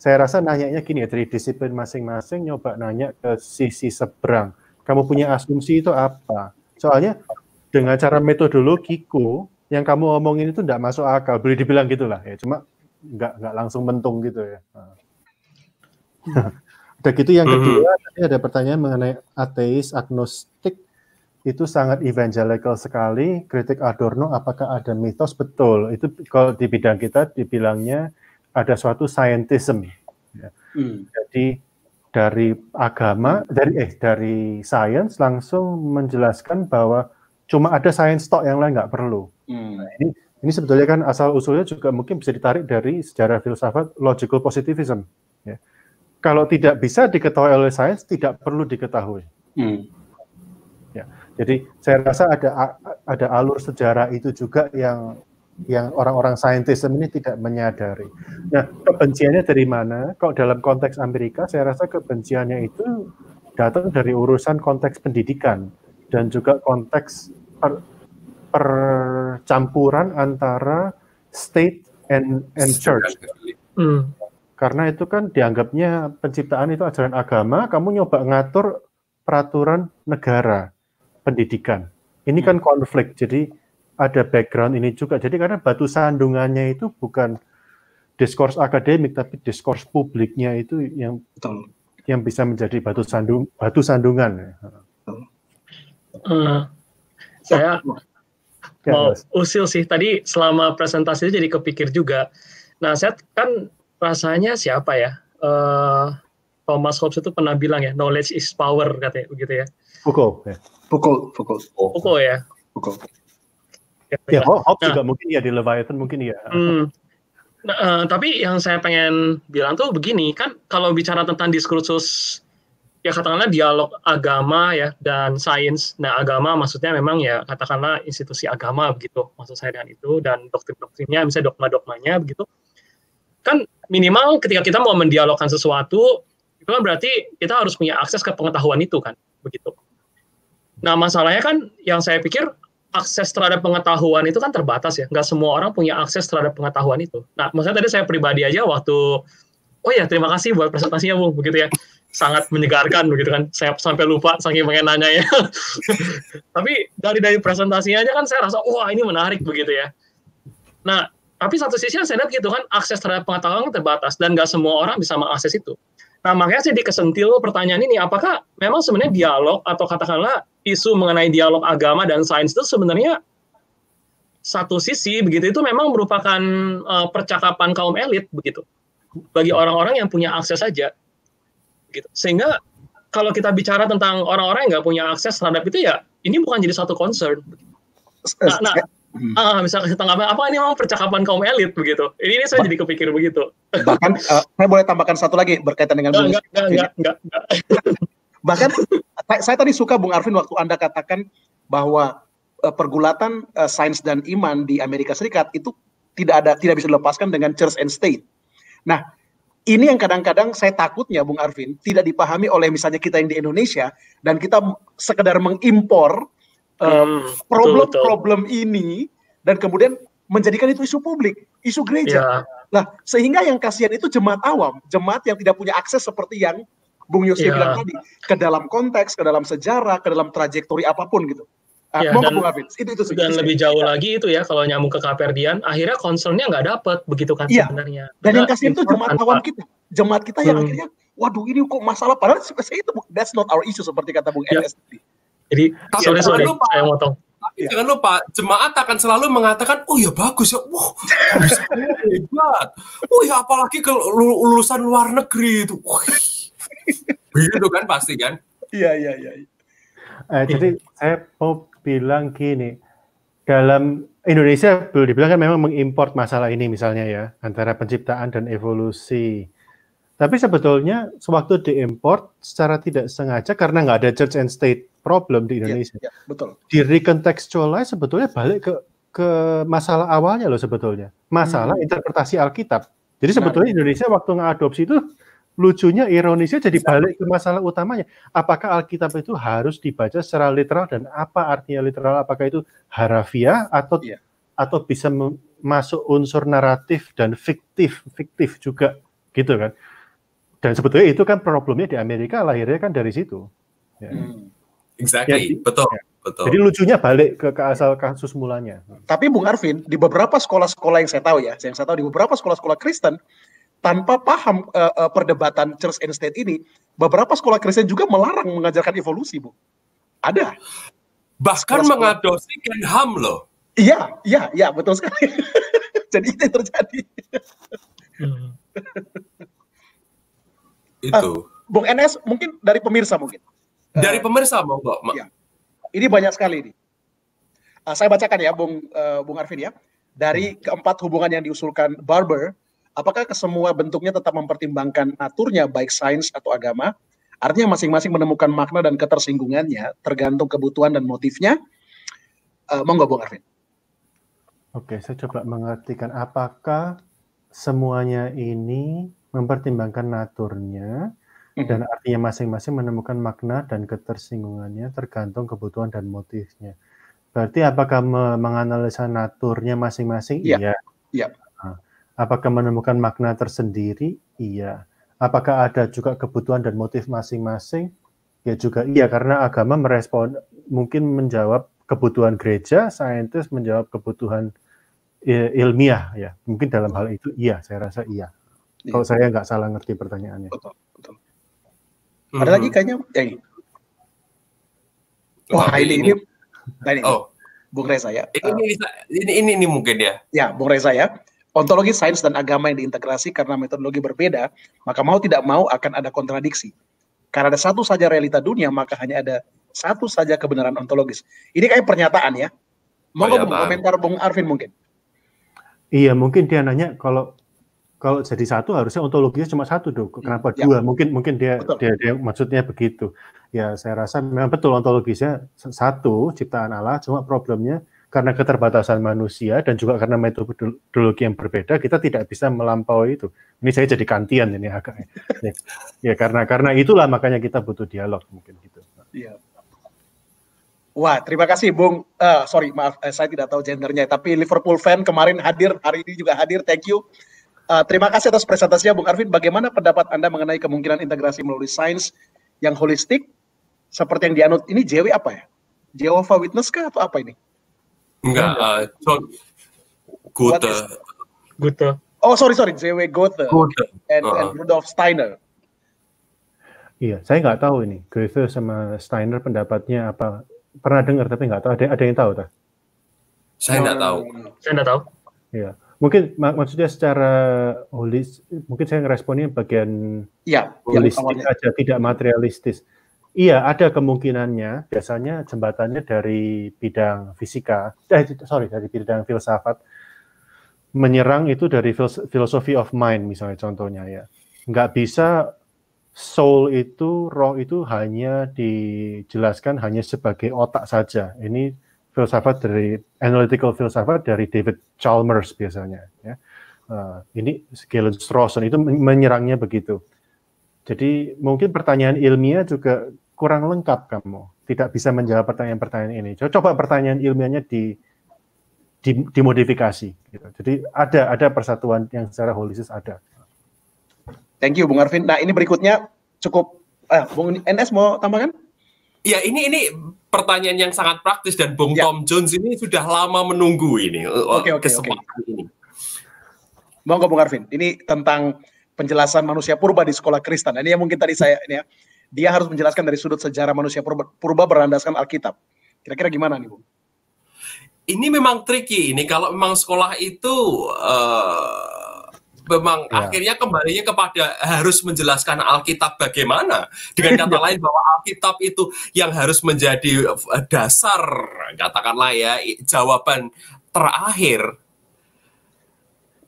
saya rasa nanyanya gini ya dari disiplin masing-masing nyoba nanya ke sisi seberang. Kamu punya asumsi itu apa? Soalnya dengan cara metodologiku yang kamu omongin itu tidak masuk akal, boleh dibilang gitulah ya. Cuma nggak nggak langsung mentung gitu ya. Udah gitu yang hmm. kedua mm -hmm. tadi ada pertanyaan mengenai ateis agnostik itu sangat evangelical sekali. Kritik Adorno apakah ada mitos betul? Itu kalau di bidang kita dibilangnya ada suatu scientism. Mm. Jadi dari agama dari eh dari sains langsung menjelaskan bahwa cuma ada sains stok yang lain nggak perlu. Hmm. Nah, ini ini sebetulnya kan asal usulnya juga mungkin bisa ditarik dari sejarah filsafat logical positivism. Ya. Kalau tidak bisa diketahui oleh sains, tidak perlu diketahui. Hmm. Ya, jadi saya rasa ada ada alur sejarah itu juga yang yang orang-orang saintis ini tidak menyadari. Nah, kebenciannya dari mana? Kalau dalam konteks Amerika, saya rasa kebenciannya itu datang dari urusan konteks pendidikan dan juga konteks per, percampuran antara state and and church. Mm. Karena itu kan dianggapnya penciptaan itu ajaran agama, kamu nyoba ngatur peraturan negara pendidikan. Ini hmm. kan konflik. Jadi ada background ini juga. Jadi karena batu sandungannya itu bukan diskurs akademik tapi diskurs publiknya itu yang Betul. yang bisa menjadi batu sandung batu sandungan. Uh, saya ya, mau mas. usil sih tadi selama presentasi jadi kepikir juga. Nah, saya kan rasanya siapa ya? Uh, Thomas Hobbes itu pernah bilang ya, knowledge is power katanya begitu ya. Pukul. Pukul, pukul. Pukul ya. Pukul. Ya, ya nah, juga mungkin ya di Leviathan mungkin ya. Hmm, nah, uh, tapi yang saya pengen bilang tuh begini kan kalau bicara tentang diskursus ya katakanlah dialog agama ya dan sains. Nah agama maksudnya memang ya katakanlah institusi agama begitu maksud saya dengan itu dan doktrin-doktrinnya misalnya dogma-dogmanya begitu. Kan minimal ketika kita mau mendialogkan sesuatu itu kan berarti kita harus punya akses ke pengetahuan itu kan begitu. Nah masalahnya kan yang saya pikir akses terhadap pengetahuan itu kan terbatas ya. Nggak semua orang punya akses terhadap pengetahuan itu. Nah, maksudnya tadi saya pribadi aja waktu, oh ya terima kasih buat presentasinya bu, begitu ya. Sangat menyegarkan begitu kan. Saya sampai lupa saking pengen nanya ya. tapi dari dari presentasinya aja kan saya rasa, wah ini menarik begitu ya. Nah, tapi satu sisi saya lihat gitu kan, akses terhadap pengetahuan terbatas dan nggak semua orang bisa mengakses itu. Nah, makanya saya dikesentil pertanyaan ini, apakah memang sebenarnya dialog atau katakanlah isu mengenai dialog agama dan sains itu sebenarnya satu sisi begitu itu memang merupakan uh, percakapan kaum elit begitu bagi orang-orang yang punya akses saja gitu sehingga kalau kita bicara tentang orang-orang yang nggak punya akses terhadap itu ya ini bukan jadi satu concern nah, nah Ah, misalnya apa, apa ini memang percakapan kaum elit begitu. Ini, ini saya jadi kepikir begitu. Bahkan uh, saya boleh tambahkan satu lagi berkaitan dengan enggak, enggak, enggak, enggak, enggak. Bahkan saya tadi suka Bung Arvin waktu Anda katakan bahwa eh, pergulatan uh, sains dan iman di Amerika Serikat itu tidak ada tidak bisa dilepaskan dengan church and state. Nah, ini yang kadang-kadang saya takutnya Bung Arvin tidak dipahami oleh misalnya kita yang di Indonesia dan kita sekedar mengimpor eh, hmm, problem-problem hmm, ini dan kemudian menjadikan itu isu publik, isu gereja. Yeah. Ya. Nah, sehingga yang kasihan itu jemaat awam, jemaat yang tidak punya akses seperti yang Bung Yose yeah. bilang tadi, ke dalam konteks, ke dalam sejarah, ke dalam trajektori apapun gitu. Uh, ya, dan, itu, itu, itu, dan lebih jauh ya. lagi itu ya kalau nyamuk ke Kaperdian, akhirnya concernnya nggak dapet begitu kan ya. sebenarnya. Dan yang kasih itu jemaat kawan kita, jemaat kita hmm. yang akhirnya, waduh ini kok masalah padahal sebenarnya itu that's not our issue seperti kata Bung ya. Jadi tapi sorry sorry, lupa, saya motong. Tapi ya. jangan lupa jemaat akan selalu mengatakan, oh ya bagus ya, wah hebat, oh ya apalagi ke lulusan luar negeri itu. Wah. Begitu kan pasti kan? Iya, iya, iya. Eh, jadi saya mau bilang gini, dalam Indonesia belum dibilang kan memang mengimpor masalah ini misalnya ya, antara penciptaan dan evolusi. Tapi sebetulnya sewaktu diimport secara tidak sengaja karena nggak ada church and state problem di iya, Indonesia. Ya, ya, betul. Di recontextualize sebetulnya balik ke ke masalah awalnya loh sebetulnya. Masalah hmm. interpretasi Alkitab. Jadi sebetulnya nah, Indonesia waktu ngadopsi itu lucunya ironisnya jadi balik ke masalah utamanya. Apakah Alkitab itu harus dibaca secara literal dan apa artinya literal? Apakah itu harafiah atau ya. atau bisa masuk unsur naratif dan fiktif, fiktif juga gitu kan? Dan sebetulnya itu kan problemnya di Amerika lahirnya kan dari situ. Ya. Hmm. Exactly, ya, betul. Ya. Betul. Jadi lucunya balik ke, ke asal kasus mulanya. Tapi Bung Arvin, di beberapa sekolah-sekolah yang saya tahu ya, yang saya tahu di beberapa sekolah-sekolah Kristen, tanpa paham uh, uh, perdebatan church and state ini, beberapa sekolah Kristen juga melarang mengajarkan evolusi, Bu. Ada. Bahkan sekolah -sekolah. mengadopsi Ken Ham loh. Iya, iya, iya, betul sekali. Jadi itu yang terjadi. hmm. itu. Uh, Bung NS mungkin dari pemirsa mungkin. Dari uh, pemirsa mau Mbak. Iya. Ini banyak sekali ini. Uh, saya bacakan ya Bung uh, Bung Arvin ya. Dari hmm. keempat hubungan yang diusulkan Barber, apakah kesemua bentuknya tetap mempertimbangkan naturnya baik sains atau agama? Artinya masing-masing menemukan makna dan ketersinggungannya tergantung kebutuhan dan motifnya. Uh, monggo Bung Arvin. Oke, saya coba mengartikan apakah semuanya ini mempertimbangkan naturnya mhm. dan artinya masing-masing menemukan makna dan ketersinggungannya tergantung kebutuhan dan motifnya. Berarti apakah menganalisa naturnya masing-masing? Iya. Iya. iya. Apakah menemukan makna tersendiri? Iya. Apakah ada juga kebutuhan dan motif masing-masing? Ya juga iya, karena agama merespon, mungkin menjawab kebutuhan gereja, saintis menjawab kebutuhan ilmiah ya. Mungkin dalam hal itu iya, saya rasa iya. iya. Kalau saya nggak salah ngerti pertanyaannya. Betul, betul. Hmm. Ada lagi kayaknya, ini oh, Wah, oh, ini, ini, nah, ini. Oh, Bung Reza ya. Ini, ini ini mungkin ya. Ya, Bung Reza ya ontologi sains dan agama yang diintegrasi karena metodologi berbeda, maka mau tidak mau akan ada kontradiksi. Karena ada satu saja realita dunia, maka hanya ada satu saja kebenaran ontologis. Ini kayak pernyataan ya. Mau komentar Bung Arvin mungkin. Iya, mungkin dia nanya kalau kalau jadi satu harusnya ontologinya cuma satu dong. Hmm, Kenapa ya. dua? Mungkin mungkin dia, dia dia maksudnya begitu. Ya, saya rasa memang betul ontologisnya satu ciptaan Allah, cuma problemnya karena keterbatasan manusia dan juga karena metodologi yang berbeda kita tidak bisa melampaui itu ini saya jadi kantian ini agaknya ya, ya karena karena itulah makanya kita butuh dialog mungkin gitu ya. Wah, terima kasih Bung. Uh, sorry, maaf, uh, saya tidak tahu gendernya. Tapi Liverpool fan kemarin hadir, hari ini juga hadir. Thank you. Uh, terima kasih atas presentasinya, Bung Arvin. Bagaimana pendapat Anda mengenai kemungkinan integrasi melalui sains yang holistik? Seperti yang dianut, ini JW apa ya? Jehovah Witness kah atau apa ini? Enggak, uh, Goethe. Is, Goethe. Oh, sorry, sorry. J.W. Goethe. Goethe. And, uh and uh-huh. Rudolf Steiner. Iya, saya nggak tahu ini. Goethe sama Steiner pendapatnya apa. Pernah dengar tapi nggak tahu. Ada, ada yang tahu, tak? Saya nggak hmm. tahu. Saya nggak tahu. Iya. Mungkin mak maksudnya secara holis, mungkin saya ngeresponnya bagian ya, holistik ya, aja, tidak materialistis. Iya, ada kemungkinannya. Biasanya jembatannya dari bidang fisika, eh, sorry, dari bidang filsafat. Menyerang itu dari philosophy of mind misalnya contohnya ya. Nggak bisa soul itu, roh itu hanya dijelaskan hanya sebagai otak saja. Ini filsafat dari, analytical filsafat dari David Chalmers biasanya. Ya. Uh, ini Galen Strawson itu menyerangnya begitu jadi mungkin pertanyaan ilmiah juga kurang lengkap kamu, tidak bisa menjawab pertanyaan-pertanyaan ini. Coba pertanyaan ilmiahnya di, di dimodifikasi. Gitu. Jadi ada ada persatuan yang secara holistis ada. Thank you Bung Arvin. Nah ini berikutnya cukup. Eh, Bung NS mau tambahkan? Ya ini ini pertanyaan yang sangat praktis dan Bung ya. Tom Jones ini sudah lama menunggu ini okay, okay, kesempatan okay. ini. Monggo Bung Arvin, ini tentang penjelasan manusia purba di sekolah Kristen. Nah, ini yang mungkin tadi saya ini ya. Dia harus menjelaskan dari sudut sejarah manusia purba, purba berlandaskan Alkitab. Kira-kira gimana nih, Bu? Ini memang tricky. Ini kalau memang sekolah itu uh, memang ya. akhirnya kembalinya kepada harus menjelaskan Alkitab bagaimana. Dengan kata lain bahwa Alkitab itu yang harus menjadi eh, dasar katakanlah ya jawaban terakhir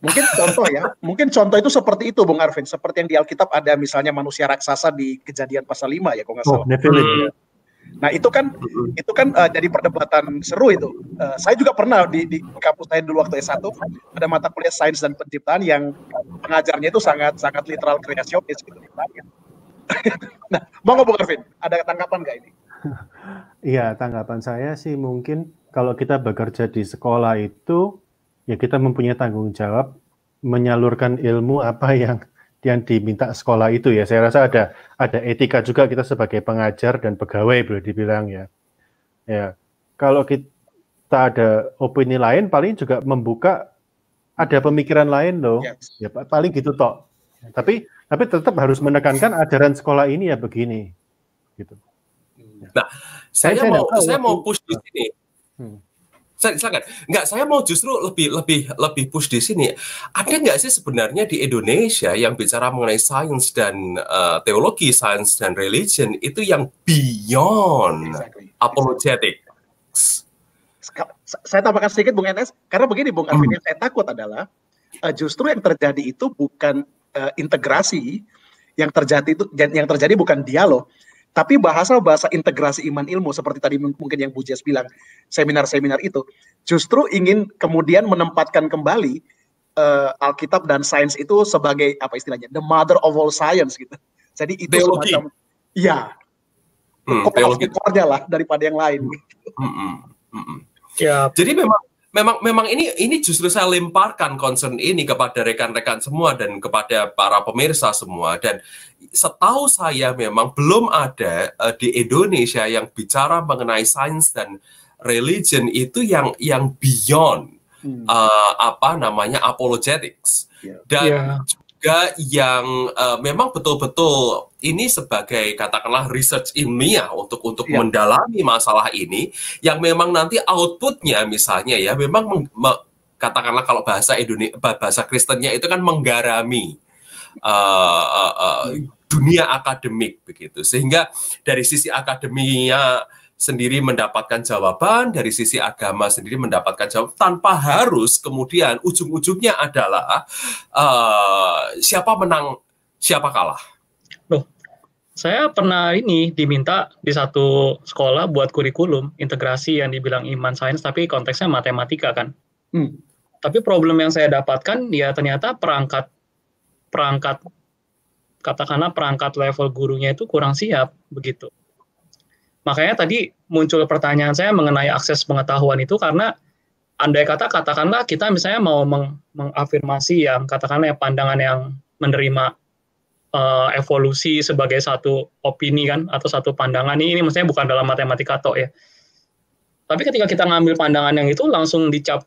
Mungkin contoh ya, mungkin contoh itu seperti itu Bung Arvin, seperti yang di Alkitab ada misalnya manusia raksasa di kejadian pasal 5 ya kalau nggak oh, salah. Oh, Nah itu kan itu kan uh, jadi perdebatan seru itu. Uh, saya juga pernah di, di kampus saya dulu waktu S1 ada mata kuliah sains dan penciptaan yang pengajarnya itu sangat sangat literal kreasionis gitu. nah, mau ngomong Arvin, ada tanggapan nggak ini? Iya, tanggapan saya sih mungkin kalau kita bekerja di sekolah itu ya kita mempunyai tanggung jawab menyalurkan ilmu apa yang yang diminta sekolah itu ya. Saya rasa ada ada etika juga kita sebagai pengajar dan pegawai boleh dibilang ya. Ya. Kalau kita ada opini lain paling juga membuka ada pemikiran lain loh. Ya paling gitu tok. Tapi tapi tetap harus menekankan ajaran sekolah ini ya begini. Gitu. Nah, saya, saya mau saya mau push di sini. Hmm silakan. Enggak, saya mau justru lebih lebih lebih push di sini. Ada nggak sih sebenarnya di Indonesia yang bicara mengenai sains dan uh, teologi, sains dan religion itu yang beyond exactly. apologetics? Saya tambahkan sedikit Bung NS, karena begini Bung Arvin, hmm. yang saya takut adalah uh, justru yang terjadi itu bukan uh, integrasi, yang terjadi itu yang terjadi bukan dialog, tapi bahasa-bahasa integrasi iman ilmu seperti tadi mungkin yang Bu Jess bilang seminar-seminar itu justru ingin kemudian menempatkan kembali uh, Alkitab dan sains itu sebagai apa istilahnya the mother of all science gitu. Jadi itu teologi. semacam ya hmm, teologi lah daripada yang lain. Hmm, hmm, hmm, hmm. Ya. Jadi memang memang memang ini ini justru saya lemparkan concern ini kepada rekan-rekan semua dan kepada para pemirsa semua dan setahu saya memang belum ada uh, di Indonesia yang bicara mengenai sains dan religion itu yang yang beyond hmm. uh, apa namanya apologetics iya. dan yeah juga yang uh, memang betul-betul ini sebagai katakanlah research ilmiah untuk untuk ya. mendalami masalah ini yang memang nanti outputnya misalnya ya memang meng, me, katakanlah kalau bahasa Indonesia bahasa Kristennya itu kan menggarami uh, uh, uh, dunia akademik begitu sehingga dari sisi akademinya sendiri mendapatkan jawaban, dari sisi agama sendiri mendapatkan jawaban, tanpa harus kemudian ujung-ujungnya adalah uh, siapa menang, siapa kalah. Loh, saya pernah ini diminta di satu sekolah buat kurikulum integrasi yang dibilang iman sains, tapi konteksnya matematika kan. Hmm. Tapi problem yang saya dapatkan, ya ternyata perangkat perangkat katakanlah perangkat level gurunya itu kurang siap begitu Makanya tadi muncul pertanyaan saya mengenai akses pengetahuan itu karena andai kata katakanlah kita misalnya mau meng mengafirmasi yang katakanlah pandangan yang menerima uh, evolusi sebagai satu opini kan atau satu pandangan ini ini maksudnya bukan dalam matematika toh ya. Tapi ketika kita ngambil pandangan yang itu langsung dicap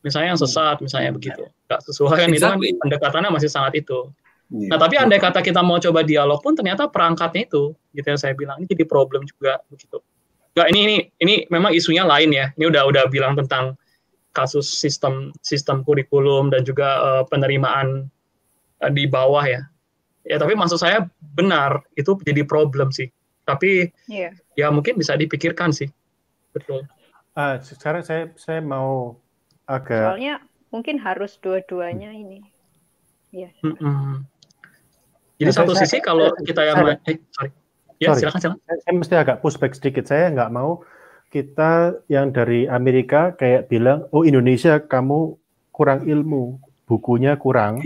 misalnya yang sesat misalnya begitu. Enggak sesuai kan exactly. itu kan pendekatannya masih sangat itu. Iya, nah, tapi andai kata kita mau coba dialog pun ternyata perangkatnya itu, gitu yang saya bilang, ini jadi problem juga begitu. Enggak, ini ini ini memang isunya lain ya. Ini udah udah bilang tentang kasus sistem sistem kurikulum dan juga uh, penerimaan uh, di bawah ya. Ya, tapi maksud saya benar itu jadi problem sih. Tapi yeah. ya mungkin bisa dipikirkan sih. Betul. Uh, sekarang saya saya mau agak Soalnya mungkin harus dua-duanya ini. Ya. Yeah. Mm -mm jadi eh, satu sisi kalau kita yang sorry, sorry. Ya, silakan silakan. Saya, mesti agak pushback sedikit. Saya nggak mau kita yang dari Amerika kayak bilang, "Oh, Indonesia kamu kurang ilmu, bukunya kurang."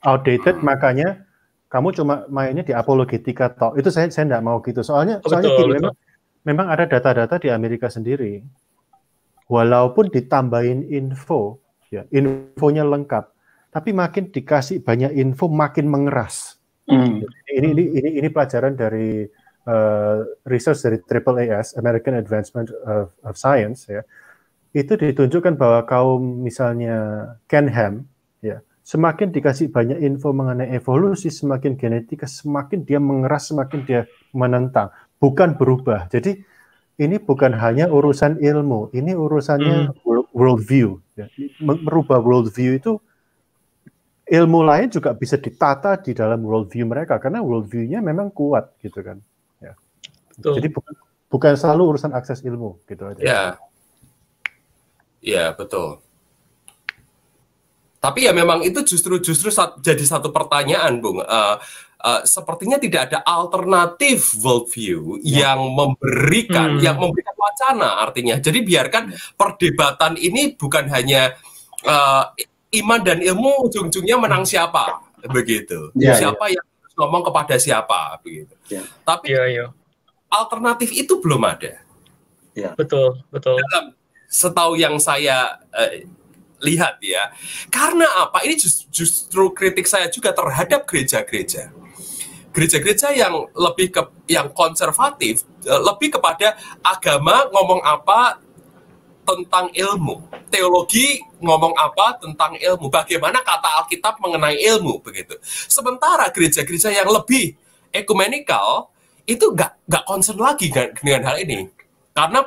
Outdated hmm. makanya kamu cuma mainnya di apologetika toh. Itu saya saya nggak mau gitu. Soalnya oh, soalnya betul, gini, betul. memang memang ada data-data di Amerika sendiri. Walaupun ditambahin info, ya, infonya lengkap, tapi makin dikasih banyak info makin mengeras Hmm. Gitu. Ini, ini ini ini pelajaran dari uh, research dari AAAS American Advancement of, of Science ya. Itu ditunjukkan bahwa kaum misalnya Kenham ya, semakin dikasih banyak info mengenai evolusi, semakin genetika, semakin dia mengeras, semakin dia menentang, bukan berubah. Jadi ini bukan hanya urusan ilmu, ini urusannya hmm. world view. Ya. Merubah world view itu ilmu lain juga bisa ditata di dalam worldview mereka karena worldview-nya memang kuat gitu kan. Ya. Betul. Jadi bukan bukan selalu urusan akses ilmu gitu aja. Ya, ya betul. Tapi ya memang itu justru justru jadi satu pertanyaan, Bung. Uh, uh, sepertinya tidak ada alternatif worldview ya. yang memberikan hmm. yang memberikan wacana artinya. Jadi biarkan ya. perdebatan ini bukan hanya uh, iman dan ilmu ujung-ujungnya menang siapa begitu yeah, iya. siapa yeah. yang ngomong kepada siapa begitu yeah. tapi yeah, yeah. alternatif itu belum ada yeah. betul betul dalam setahu yang saya eh, lihat ya karena apa ini just, justru kritik saya juga terhadap gereja-gereja gereja-gereja yang lebih ke yang konservatif eh, lebih kepada agama ngomong apa tentang ilmu. Teologi ngomong apa tentang ilmu, bagaimana kata Alkitab mengenai ilmu begitu. Sementara gereja-gereja yang lebih ekumenikal itu gak nggak concern lagi dengan hal ini. Karena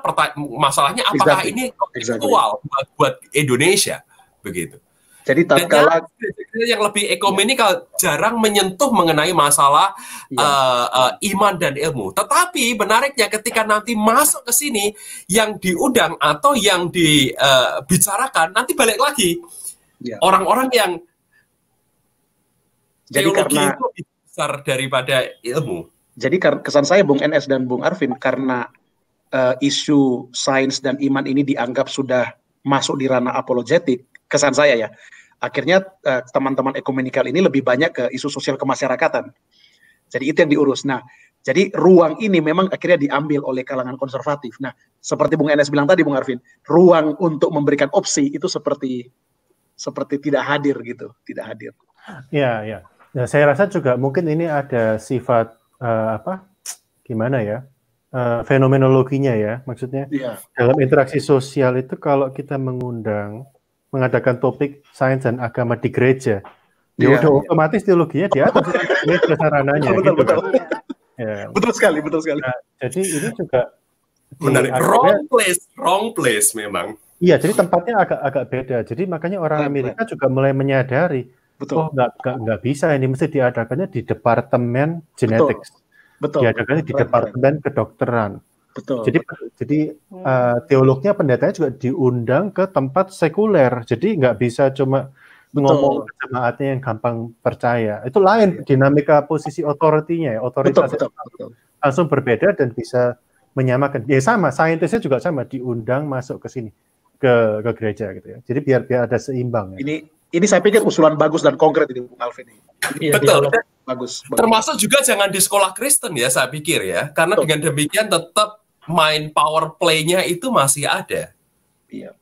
masalahnya apakah exactly. ini kontekstual exactly. buat, buat Indonesia begitu. Jadi tatkala yang lebih ya. jarang menyentuh mengenai masalah ya. uh, uh, iman dan ilmu. Tetapi menariknya ketika nanti masuk ke sini yang diundang atau yang dibicarakan eh, uh, nanti balik lagi iya. orang-orang ya. yang jadi karena besar daripada ilmu. Jadi kesan saya Bung NS dan Bung Arvin karena uh, isu sains dan iman ini dianggap sudah masuk di ranah apologetik kesan saya ya akhirnya eh, teman-teman ekumenikal ini lebih banyak ke isu sosial kemasyarakatan. Jadi itu yang diurus. Nah, jadi ruang ini memang akhirnya diambil oleh kalangan konservatif. Nah, seperti Bung Enes bilang tadi, Bung Arvin, ruang untuk memberikan opsi itu seperti seperti tidak hadir gitu, tidak hadir. Ya, ya. Nah, saya rasa juga mungkin ini ada sifat uh, apa? Gimana ya? Uh, fenomenologinya ya, maksudnya ya. dalam interaksi sosial itu kalau kita mengundang mengadakan topik sains dan agama di gereja, ya yeah. udah otomatis teologinya dia atas gereja sarananya. Betul, gitu, betul, ya. betul sekali, betul sekali. Nah, jadi ini juga menarik. Akhirnya, wrong place, wrong place memang. Iya, jadi tempatnya agak-agak beda. Jadi makanya orang Amerika juga mulai menyadari, Betul. oh nggak nggak bisa ini mesti diadakannya di departemen genetik, diadakannya di departemen kedokteran. Betul. Jadi jadi hmm. uh, teolognya pendetanya juga diundang ke tempat sekuler. Jadi nggak bisa cuma Betul. ngomong jemaatnya yang gampang percaya. Itu lain iya. dinamika posisi otoritinya ya, otoritas betul, betul, betul. langsung berbeda dan bisa menyamakan. Ya sama, saintisnya juga sama diundang masuk ke sini ke ke gereja gitu ya. Jadi biar biar ada seimbang. Ya. Ini ini saya pikir usulan bagus dan konkret ini Bung Alvin ini. Ya, Betul. Bagus, bagus. Termasuk juga jangan di sekolah Kristen ya saya pikir ya, karena Betul. dengan demikian tetap main power play-nya itu masih ada. Iya.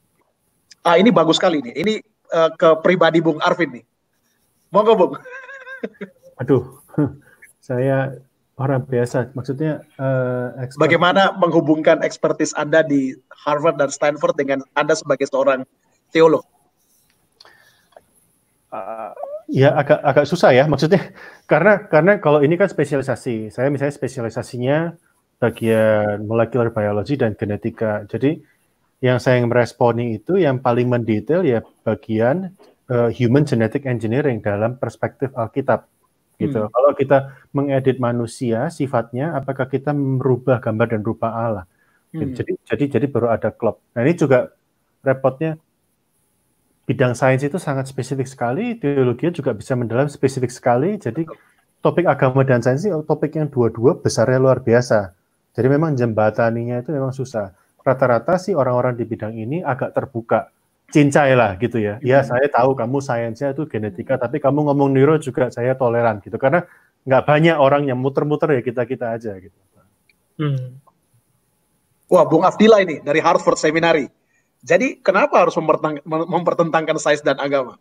Ah ini bagus sekali nih. Ini uh, ke pribadi Bung Arvin nih. Monggo Bung. Aduh, saya orang biasa. Maksudnya uh, bagaimana menghubungkan ekspertis Anda di Harvard dan Stanford dengan Anda sebagai seorang teolog? Uh, ya agak agak susah ya maksudnya karena karena kalau ini kan spesialisasi. Saya misalnya spesialisasinya bagian molecular biology dan genetika. Jadi yang saya meresponi itu yang paling mendetail ya bagian uh, human genetic engineering dalam perspektif Alkitab. Gitu. Hmm. Kalau kita mengedit manusia sifatnya apakah kita merubah gambar dan rupa Allah. Gitu. Hmm. Jadi jadi jadi baru ada klop. Nah, ini juga repotnya bidang sains itu sangat spesifik sekali, teologi juga bisa mendalam spesifik sekali. Jadi topik agama dan sains itu topik yang dua-dua besarnya luar biasa. Jadi memang jembataninya itu memang susah. Rata-rata sih orang-orang di bidang ini agak terbuka. Cincai lah gitu ya. Ya hmm. saya tahu kamu sainsnya itu genetika, tapi kamu ngomong neuro juga saya toleran gitu. Karena nggak banyak orang yang muter-muter ya kita-kita aja gitu. Hmm. Wah, Bung Afdila ini dari Harvard Seminari. Jadi kenapa harus mempertentangkan sains dan agama?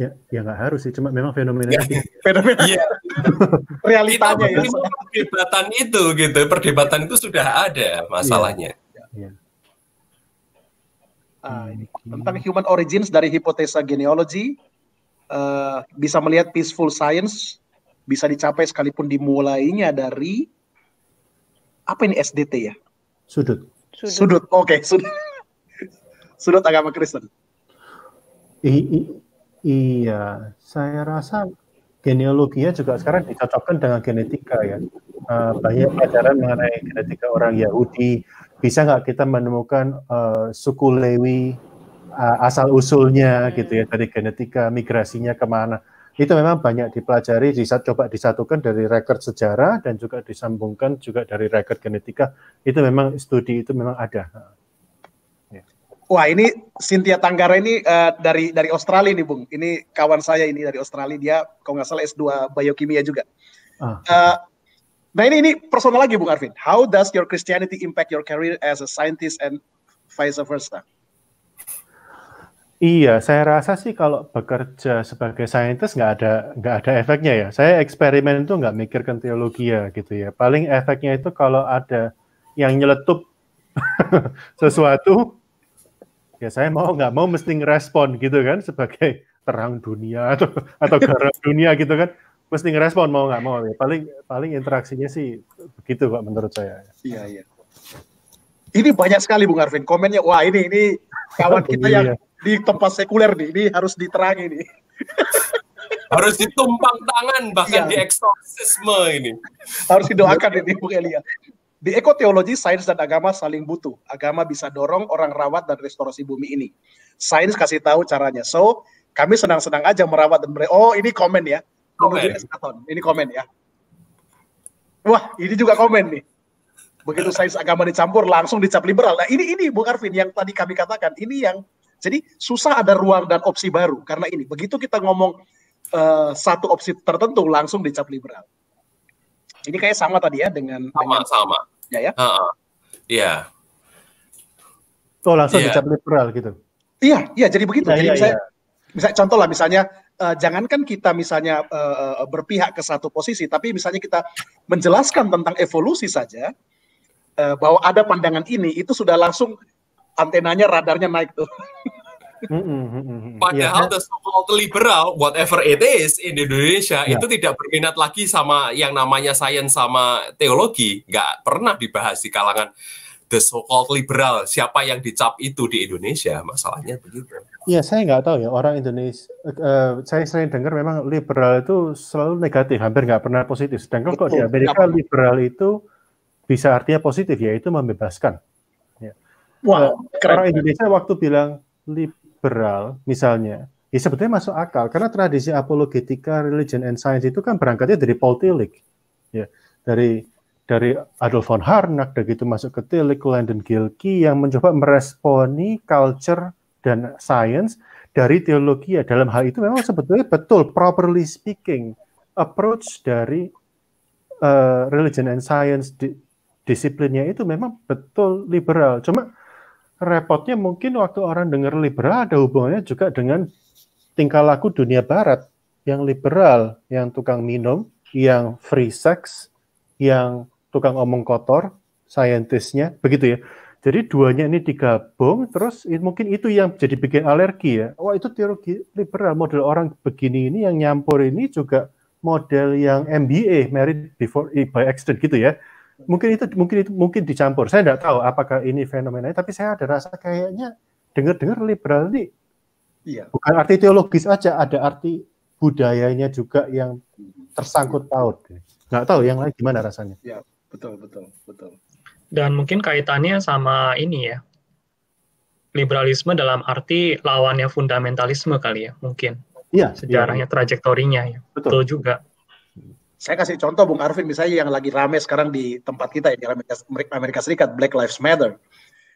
ya ya nggak harus sih cuma memang fenomena. ya, fenomena iya. ya. realitanya ya perdebatan itu gitu perdebatan itu sudah ada iya. masalahnya ya. Ya. Ah, ini. tentang human origins dari hipotesa genealogy uh, bisa melihat peaceful science bisa dicapai sekalipun dimulainya dari apa ini SDT ya sudut sudut, oke sudut sudut agama Kristen I, I Iya, saya rasa genealoginya juga sekarang dicocokkan dengan genetika ya. Uh, banyak pelajaran mengenai genetika orang Yahudi. Bisa nggak kita menemukan uh, suku Lewi uh, asal usulnya gitu ya dari genetika migrasinya kemana? Itu memang banyak dipelajari, bisa coba disatukan dari rekor sejarah dan juga disambungkan juga dari rekor genetika. Itu memang studi itu memang ada. Wah ini Cynthia Tanggara ini uh, dari dari Australia nih Bung. Ini kawan saya ini dari Australia dia kalau nggak salah S2 biokimia juga. Ah. Uh, nah ini ini personal lagi Bung Arvin. How does your Christianity impact your career as a scientist and vice versa? Iya, saya rasa sih kalau bekerja sebagai scientist nggak ada nggak ada efeknya ya. Saya eksperimen itu nggak mikirkan teologi ya gitu ya. Paling efeknya itu kalau ada yang nyeletup sesuatu ya saya mau nggak mau mesti ngerespon gitu kan sebagai terang dunia atau atau garam dunia gitu kan mesti ngerespon mau nggak mau ya paling paling interaksinya sih begitu pak menurut saya iya iya ini banyak sekali Bung Arvin komennya wah ini ini kawan kita yang iya. di tempat sekuler nih ini harus diterangi nih harus ditumpang tangan bahkan iya. di eksorsisme ini harus didoakan ini Bung Elia di ekoteologi, sains dan agama saling butuh. Agama bisa dorong orang rawat dan restorasi bumi ini. Sains kasih tahu caranya. So, kami senang-senang aja merawat dan ber Oh, ini komen ya. Komen. Ini komen ya. Wah, ini juga komen nih. Begitu sains agama dicampur, langsung dicap liberal. Nah, ini ini Bung Arvin yang tadi kami katakan. Ini yang jadi susah ada ruang dan opsi baru karena ini. Begitu kita ngomong uh, satu opsi tertentu, langsung dicap liberal. Ini kayak sama tadi ya dengan sama dengan, sama maksudnya ya? Iya. Uh, yeah. Oh langsung yeah. dicap liberal gitu? Iya, iya jadi begitu. Yeah, jadi yeah, misalnya, yeah. misalnya contoh lah misalnya uh, jangankan kita misalnya uh, berpihak ke satu posisi, tapi misalnya kita menjelaskan tentang evolusi saja uh, bahwa ada pandangan ini itu sudah langsung antenanya radarnya naik tuh. Padahal yeah. the so-called liberal, whatever it is in Indonesia, yeah. itu tidak berminat lagi sama yang namanya sains sama teologi. Nggak pernah dibahas di kalangan the so-called liberal. Siapa yang dicap itu di Indonesia? Masalahnya begitu. Ya, saya nggak tahu ya orang Indonesia. Uh, saya sering dengar memang liberal itu selalu negatif, hampir nggak pernah positif. Sedangkan kalau di Amerika iya. liberal itu bisa artinya positif, yaitu membebaskan. Ya. Wah, uh, orang Indonesia waktu bilang lib liberal misalnya, ya sebetulnya masuk akal karena tradisi apologetika religion and science itu kan berangkatnya dari Paul Tillich ya dari dari Adolf von Harnack dan gitu masuk ke Tillich Landon Gilkey yang mencoba meresponi culture dan science dari teologi ya dalam hal itu memang sebetulnya betul properly speaking approach dari uh, religion and science di, disiplinnya itu memang betul liberal cuma repotnya mungkin waktu orang dengar liberal ada hubungannya juga dengan tingkah laku dunia barat yang liberal, yang tukang minum, yang free sex, yang tukang omong kotor, saintisnya, begitu ya. Jadi duanya ini digabung, terus mungkin itu yang jadi bikin alergi ya. Wah itu teori liberal, model orang begini ini yang nyampur ini juga model yang MBA, married before eh, by accident gitu ya mungkin itu mungkin itu mungkin dicampur. Saya tidak tahu apakah ini fenomenanya, tapi saya ada rasa kayaknya dengar-dengar liberal ini iya. bukan arti teologis aja, ada arti budayanya juga yang tersangkut paut. Nggak tahu yang lain gimana rasanya. Ya, betul, betul, betul. Dan mungkin kaitannya sama ini ya, liberalisme dalam arti lawannya fundamentalisme kali ya, mungkin. Iya. iya. Sejarahnya, iya. trajektorinya ya. Betul, betul juga. Saya kasih contoh Bung Arvin misalnya yang lagi rame sekarang di tempat kita ya, di Amerika, Amerika Serikat Black Lives Matter.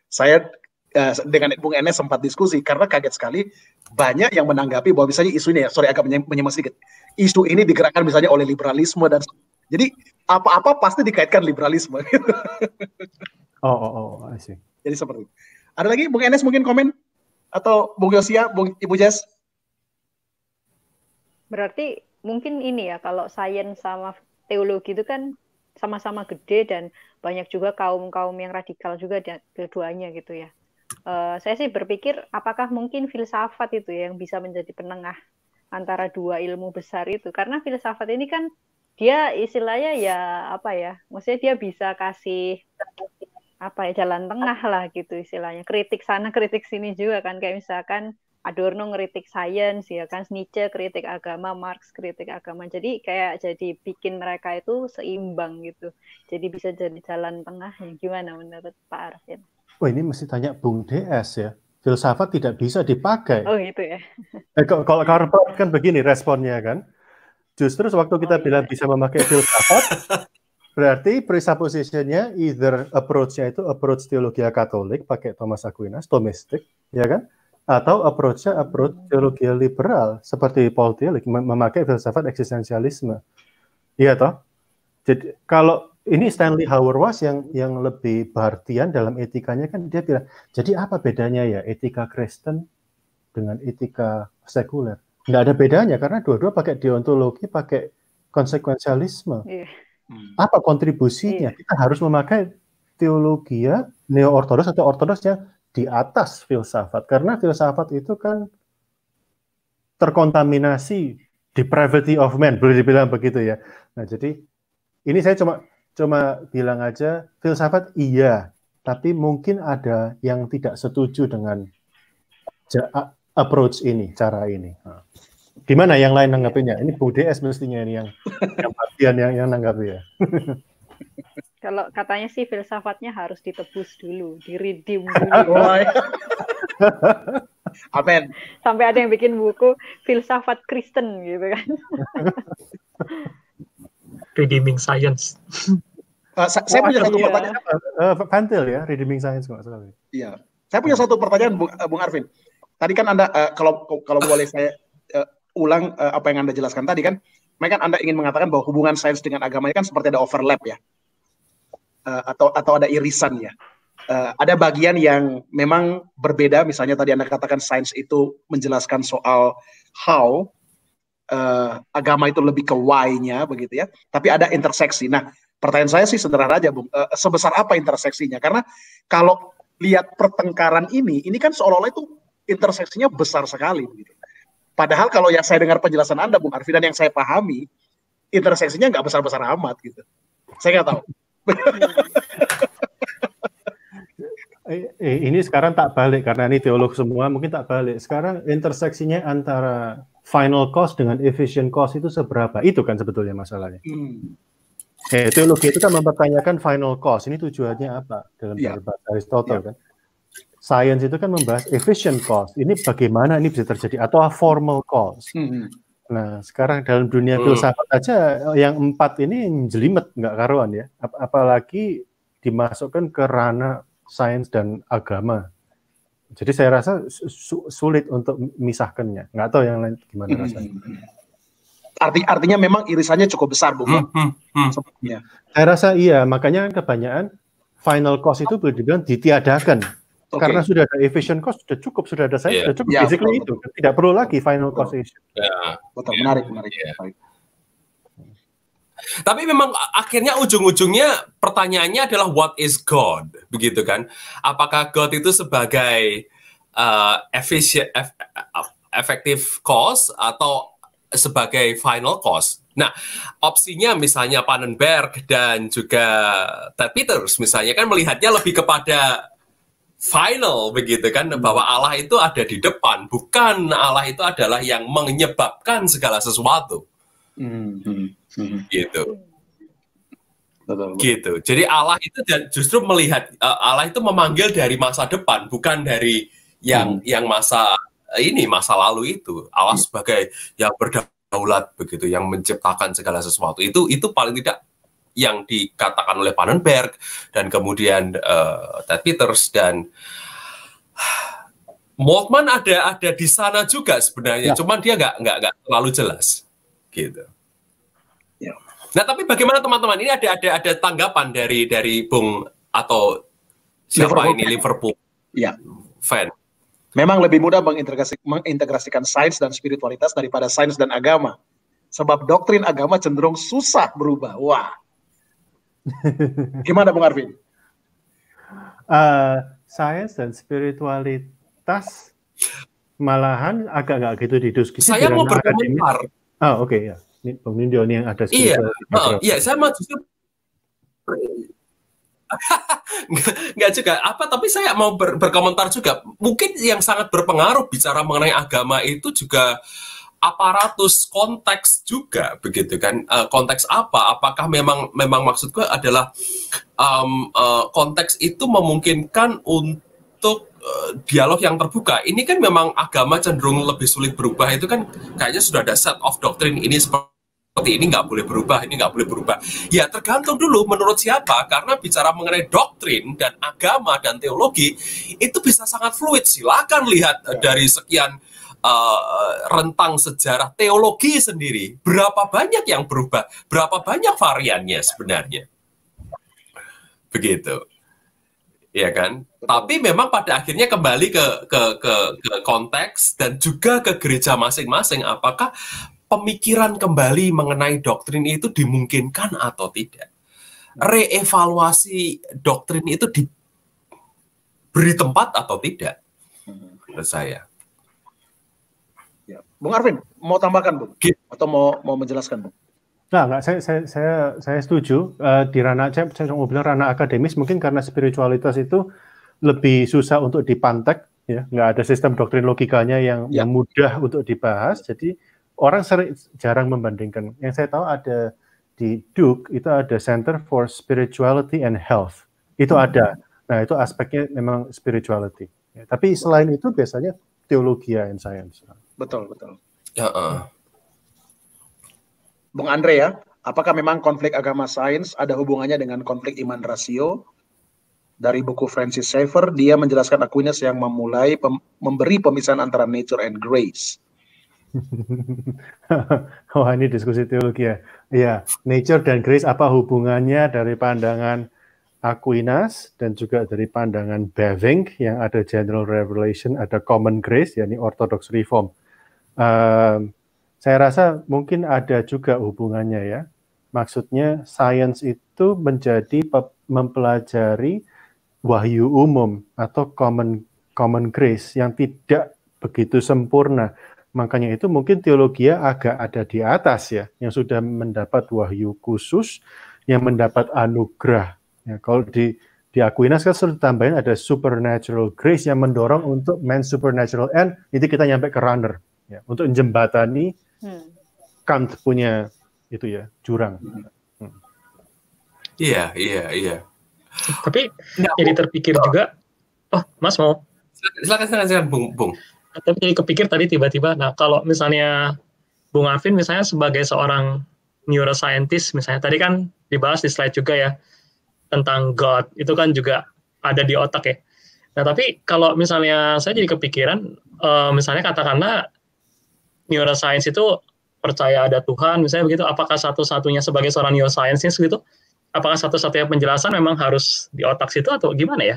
Saya uh, dengan Bung Enes sempat diskusi karena kaget sekali banyak yang menanggapi bahwa misalnya isu ini ya, sorry agak menyemang sedikit. Isu ini digerakkan misalnya oleh liberalisme dan jadi apa-apa pasti dikaitkan liberalisme. oh, oh, oh, I see. Jadi seperti itu. Ada lagi Bung Enes mungkin komen atau Bung Yosia, Bung Ibu Jess? Berarti mungkin ini ya kalau sains sama teologi itu kan sama-sama gede dan banyak juga kaum-kaum yang radikal juga dan keduanya gitu ya. Uh, saya sih berpikir apakah mungkin filsafat itu ya yang bisa menjadi penengah antara dua ilmu besar itu karena filsafat ini kan dia istilahnya ya apa ya maksudnya dia bisa kasih apa ya jalan tengah lah gitu istilahnya kritik sana kritik sini juga kan kayak misalkan Adorno ngeritik sains ya kan Nietzsche kritik agama Marx kritik agama jadi kayak jadi bikin mereka itu seimbang gitu jadi bisa jadi jalan tengah ya gimana menurut Pak Arvin? oh, ini mesti tanya Bung DS ya filsafat tidak bisa dipakai. Oh gitu ya. Eh, kalau, Karpak kan begini responnya kan justru waktu kita oh, iya. bilang bisa memakai filsafat Berarti nya either approach-nya itu approach teologi Katolik pakai Thomas Aquinas, domestik, ya kan? atau approach approach teologi liberal seperti Paul Tillich memakai filsafat eksistensialisme. Iya toh? Jadi kalau ini Stanley Hauerwas yang yang lebih Bartian dalam etikanya kan dia bilang, jadi apa bedanya ya etika Kristen dengan etika sekuler? Nggak ada bedanya karena dua-dua pakai deontologi, pakai konsekuensialisme. Yeah. Hmm. Apa kontribusinya? Yeah. Kita harus memakai teologi ya neo ortodoks atau ortodoks yang di atas filsafat karena filsafat itu kan terkontaminasi depravity of man boleh dibilang begitu ya nah jadi ini saya cuma cuma bilang aja filsafat iya tapi mungkin ada yang tidak setuju dengan approach ini cara ini nah, gimana yang lain nanggapinya ini Bu DS mestinya ini yang yang bagian yang yang nanggapi ya Kalau katanya sih filsafatnya harus ditebus dulu, diridim dulu. Oh, iya. Amin. Sampai ada yang bikin buku filsafat Kristen gitu kan. Redeeming Science. Uh, sa oh, saya punya satu iya. pertanyaan. Uh, eh, pantil eh, ya, Redeeming Science kok salah. Iya. Saya punya satu pertanyaan, Bung, Bung Arvin. Tadi kan Anda, uh, kalau kalau boleh saya uh, ulang uh, apa yang Anda jelaskan tadi kan, mereka kan Anda ingin mengatakan bahwa hubungan sains dengan agamanya kan seperti ada overlap ya uh, atau atau ada irisannya. Uh, eh, ada bagian yang memang berbeda, misalnya tadi Anda katakan sains itu menjelaskan soal how, uh, agama itu lebih ke why-nya begitu ya, tapi ada interseksi. Nah, pertanyaan saya sih sederhana aja, Bung, uh, sebesar apa interseksinya? Karena kalau lihat pertengkaran ini, ini kan seolah-olah itu interseksinya besar sekali begitu. Padahal kalau yang saya dengar penjelasan Anda, Bung Arfi, dan yang saya pahami, interseksinya nggak besar-besar amat gitu. Saya nggak tahu. Eh, ini sekarang tak balik karena ini teolog semua mungkin tak balik. Sekarang interseksinya antara final cost dengan efficient cost itu seberapa? Itu kan sebetulnya masalahnya. Hmm. Eh, teologi itu kan mempertanyakan final cost. Ini tujuannya apa dalam yeah. bahasa Aristotle yeah. kan? Science itu kan membahas efficient cost. Ini bagaimana ini bisa terjadi atau formal cost. Hmm. hmm. Nah, sekarang dalam dunia hmm. filsafat aja eh, yang empat ini jelimet nggak karuan ya. Ap apalagi dimasukkan ke ranah sains dan agama. Jadi saya rasa su sulit untuk misahkannya. Nggak tahu yang lain gimana hmm. rasanya. Arti artinya memang irisannya cukup besar, Bu. Hmm, hmm, hmm. Saya rasa iya, makanya kan kebanyakan final cost itu boleh dibilang ditiadakan okay. karena sudah ada efficient cost sudah cukup sudah ada saya yeah. sudah cukup yeah, basically betul, itu tidak perlu lagi final cost efficient. Yeah. Betul yeah. Oh, iya. menarik menarik. Yeah. Tapi memang akhirnya ujung-ujungnya pertanyaannya adalah what is God begitu kan? Apakah God itu sebagai uh, eh, efficient efektif cost atau sebagai final cost? Nah, opsinya misalnya Panenberg dan juga Ted Peters misalnya kan melihatnya lebih kepada final begitu kan hmm. bahwa Allah itu ada di depan bukan Allah itu adalah yang menyebabkan segala sesuatu hmm, hmm, gitu gitu jadi Allah itu justru melihat eh, Allah itu memanggil dari masa depan bukan dari yang hmm. yang masa eh, ini masa lalu itu Allah sebagai yang berdaulat begitu yang menciptakan segala sesuatu itu itu paling tidak yang dikatakan oleh Panenberg dan kemudian uh, Ted Peters dan Moltmann ada ada di sana juga sebenarnya, ya. cuman dia nggak nggak nggak terlalu jelas gitu. Ya. Nah tapi bagaimana teman-teman ini ada ada ada tanggapan dari dari Bung atau siapa Liverpool. ini Liverpool ya. fan? Memang lebih mudah mengintegrasikan sains dan spiritualitas daripada sains dan agama. Sebab doktrin agama cenderung susah berubah. Wah, Gimana Bung Arvin? Uh, science dan spiritualitas malahan agak nggak gitu di diskusi. Gitu saya mau berkomentar. Oh, ah, oke okay, ya, ini Bung Nindyo ini yang ada. Iya, uh, iya saya mau justru nggak juga apa tapi saya mau ber, berkomentar juga mungkin yang sangat berpengaruh bicara mengenai agama itu juga aparatus konteks juga begitu kan uh, konteks apa apakah memang memang maksudku adalah um, uh, konteks itu memungkinkan untuk uh, dialog yang terbuka ini kan memang agama cenderung lebih sulit berubah itu kan kayaknya sudah ada set of doctrine ini seperti seperti ini nggak boleh berubah, ini nggak boleh berubah. Ya tergantung dulu menurut siapa, karena bicara mengenai doktrin dan agama dan teologi itu bisa sangat fluid. Silakan lihat dari sekian Eh, rentang sejarah teologi sendiri, berapa banyak yang berubah, berapa banyak variannya sebenarnya. Begitu. Ya kan? Tapi memang pada akhirnya kembali ke ke ke, ke konteks dan juga ke gereja masing-masing apakah pemikiran kembali mengenai doktrin itu dimungkinkan atau tidak. Reevaluasi doktrin itu diberi tempat atau tidak. Hmm. Menurut saya. Bung Arvin, mau tambahkan Bung? Atau mau mau menjelaskan Bung? Nah, enggak, saya, saya, saya, saya setuju uh, di ranah saya, saya mau bilang ranah akademis mungkin karena spiritualitas itu lebih susah untuk dipantek, ya nggak ada sistem doktrin logikanya yang, ya. yang mudah untuk dibahas. Jadi orang sering jarang membandingkan. Yang saya tahu ada di Duke itu ada Center for Spirituality and Health itu hmm. ada. Nah itu aspeknya memang spirituality. Ya, tapi selain itu biasanya teologi and science. Betul, betul. Ya, uh. Bung Andre ya, apakah memang konflik agama sains ada hubungannya dengan konflik iman rasio? Dari buku Francis Schaeffer, dia menjelaskan Aquinas yang memulai pem memberi pemisahan antara nature and grace. Wah ini diskusi teologi ya. Iya, nature dan grace apa hubungannya dari pandangan Aquinas dan juga dari pandangan Beving, yang ada general revelation, ada common grace, yakni orthodox reform. Uh, saya rasa mungkin ada juga hubungannya ya. Maksudnya sains itu menjadi mempelajari wahyu umum atau common common grace yang tidak begitu sempurna. Makanya itu mungkin teologi ya agak ada di atas ya, yang sudah mendapat wahyu khusus, yang mendapat anugerah. Ya, kalau di di Aquinas kan sudah tambahin ada supernatural grace yang mendorong untuk men supernatural and itu kita nyampe ke runner ya untuk menjembatani hmm. Kant punya itu ya jurang. Hmm. Iya iya iya. Tapi nah, jadi terpikir oh. juga, oh Mas mau? Silakan silakan, silakan Bung Bung. Tapi jadi kepikir tadi tiba-tiba, nah kalau misalnya Bung Afin misalnya sebagai seorang neuroscientist misalnya tadi kan dibahas di slide juga ya tentang God itu kan juga ada di otak ya. Nah tapi kalau misalnya saya jadi kepikiran, uh, misalnya katakanlah neuroscience itu percaya ada Tuhan misalnya begitu apakah satu-satunya sebagai seorang neuroscientist gitu apakah satu-satunya penjelasan memang harus di otak situ atau gimana ya?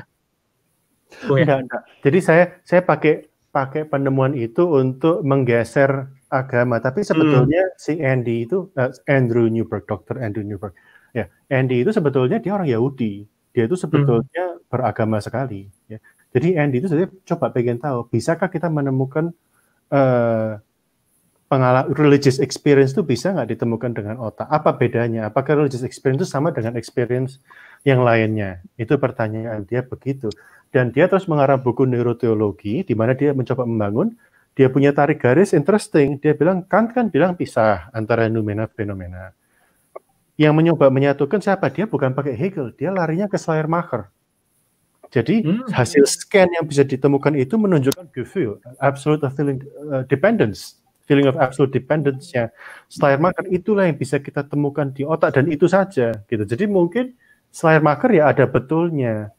Oh, ya? Enggak, enggak. Jadi saya saya pakai pakai penemuan itu untuk menggeser agama tapi sebetulnya hmm. si Andy itu uh, Andrew Newberg Dr. Andrew Newberg ya Andy itu sebetulnya dia orang Yahudi dia itu sebetulnya hmm. beragama sekali ya. Jadi Andy itu saya coba pengen tahu bisakah kita menemukan uh, pengalaman religious experience itu bisa nggak ditemukan dengan otak? Apa bedanya? Apakah religious experience itu sama dengan experience yang lainnya? Itu pertanyaan dia begitu. Dan dia terus mengarah buku neuroteologi, di mana dia mencoba membangun, dia punya tarik garis interesting. Dia bilang, kan kan bilang pisah antara fenomena-fenomena. Yang mencoba menyatukan siapa? Dia bukan pakai Hegel, dia larinya ke Schleiermacher. Jadi hmm. hasil scan yang bisa ditemukan itu menunjukkan Gefühl, absolute feeling uh, dependence feeling of absolute dependence-nya. Marker itulah yang bisa kita temukan di otak dan itu saja gitu. Jadi mungkin Marker ya ada betulnya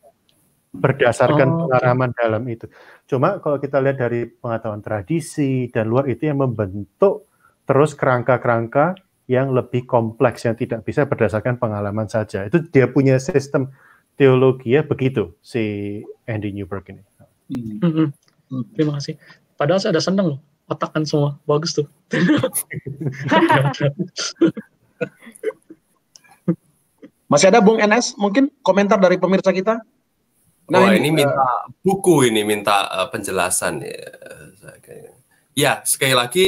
berdasarkan oh, pengalaman okay. dalam itu. Cuma kalau kita lihat dari pengetahuan tradisi dan luar itu yang membentuk terus kerangka-kerangka yang lebih kompleks yang tidak bisa berdasarkan pengalaman saja. Itu dia punya sistem teologi ya begitu si Andy Newberg ini. Hmm. Hmm. hmm. hmm terima kasih. Padahal saya ada senang loh otak semua bagus tuh masih ada Bung NS mungkin komentar dari pemirsa kita nah oh, ini, ini minta buku ini minta uh, penjelasan ya ya sekali lagi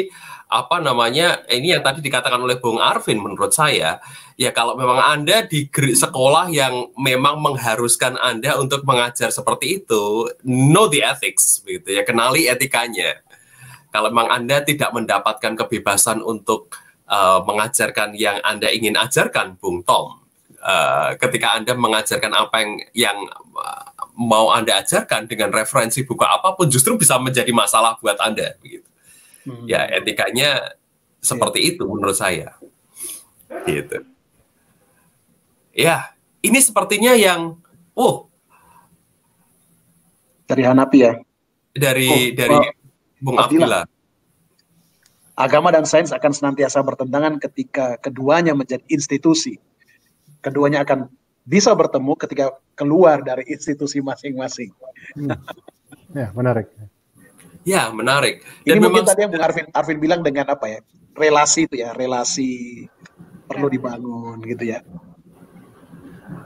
apa namanya eh, ini yang tadi dikatakan oleh Bung Arvin menurut saya ya kalau memang Anda di sekolah yang memang mengharuskan Anda untuk mengajar seperti itu know the ethics gitu ya kenali etikanya kalau memang iya. Anda tidak mendapatkan kebebasan untuk uh, mengajarkan yang Anda ingin ajarkan, Bung Tom, uh, ketika Anda mengajarkan apa yang yang eh, mau Anda ajarkan dengan referensi buku apapun justru bisa menjadi masalah buat Anda begitu. Hmm. Ya, etikanya seperti yeah. itu menurut saya. Gitu. Ya, ini sepertinya yang oh dari Hanapi ya. Dari oh, dari oh. Bung Abdillah. Agama dan sains akan senantiasa bertentangan ketika keduanya menjadi institusi. Keduanya akan bisa bertemu ketika keluar dari institusi masing-masing. Hmm. ya, menarik. Ya, menarik. Dan Ini mungkin tadi yang Bung Arvin, Arvin bilang dengan apa ya? Relasi itu ya, relasi perlu dibangun gitu ya.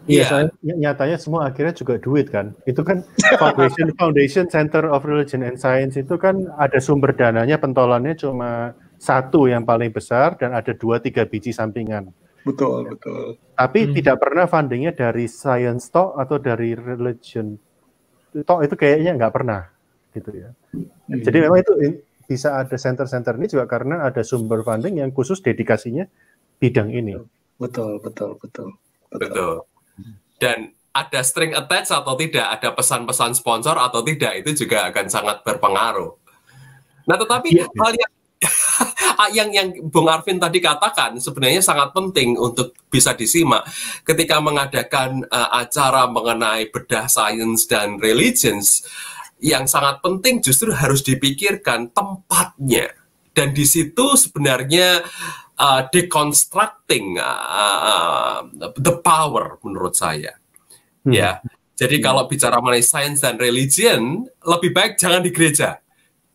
Iya, yeah. nyatanya semua akhirnya juga duit kan. Itu kan Foundation Foundation Center of Religion and Science itu kan ada sumber dananya pentolannya cuma satu yang paling besar dan ada dua tiga biji sampingan. Betul, betul. Tapi hmm. tidak pernah fundingnya dari science talk atau dari religion talk itu kayaknya nggak pernah gitu ya. Hmm. Jadi memang itu eh, bisa ada center-center ini juga karena ada sumber funding yang khusus dedikasinya bidang ini. Betul, betul, betul. Betul. betul dan ada string attach atau tidak, ada pesan-pesan sponsor atau tidak itu juga akan sangat berpengaruh. Nah, tetapi ya, hal yang ah, yang yang Bung Arvin tadi katakan sebenarnya sangat penting untuk bisa disimak ketika mengadakan uh, acara mengenai bedah science dan religions yang sangat penting justru harus dipikirkan tempatnya dan di situ sebenarnya uh, deconstructing uh, uh, the power menurut saya. Hmm. Ya. Jadi hmm. kalau bicara mengenai sains dan religion, lebih baik jangan di gereja.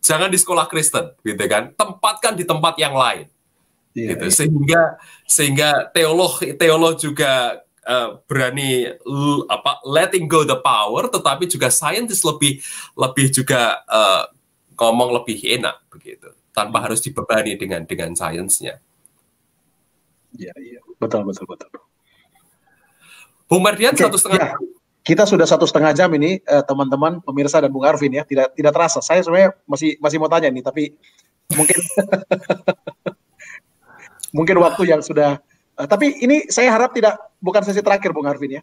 Jangan di sekolah Kristen, gitu kan. Tempatkan di tempat yang lain. Yeah, gitu. Yeah. Sehingga sehingga teolog teolog juga Uh, berani apa letting go the power tetapi juga saintis lebih lebih juga uh, ngomong lebih enak begitu tanpa harus dibebani dengan dengan sainsnya. Iya, iya. Betul, betul, betul. Bung Mardian satu setengah. Ya. Kita sudah satu setengah jam ini, eh, teman-teman, eh, pemirsa dan Bung Arvin ya. Tidak tidak terasa. Saya sebenarnya masih masih mau tanya nih, tapi mungkin mungkin waktu yang sudah. Eh, tapi ini saya harap tidak bukan sesi terakhir, Bung Arvin ya.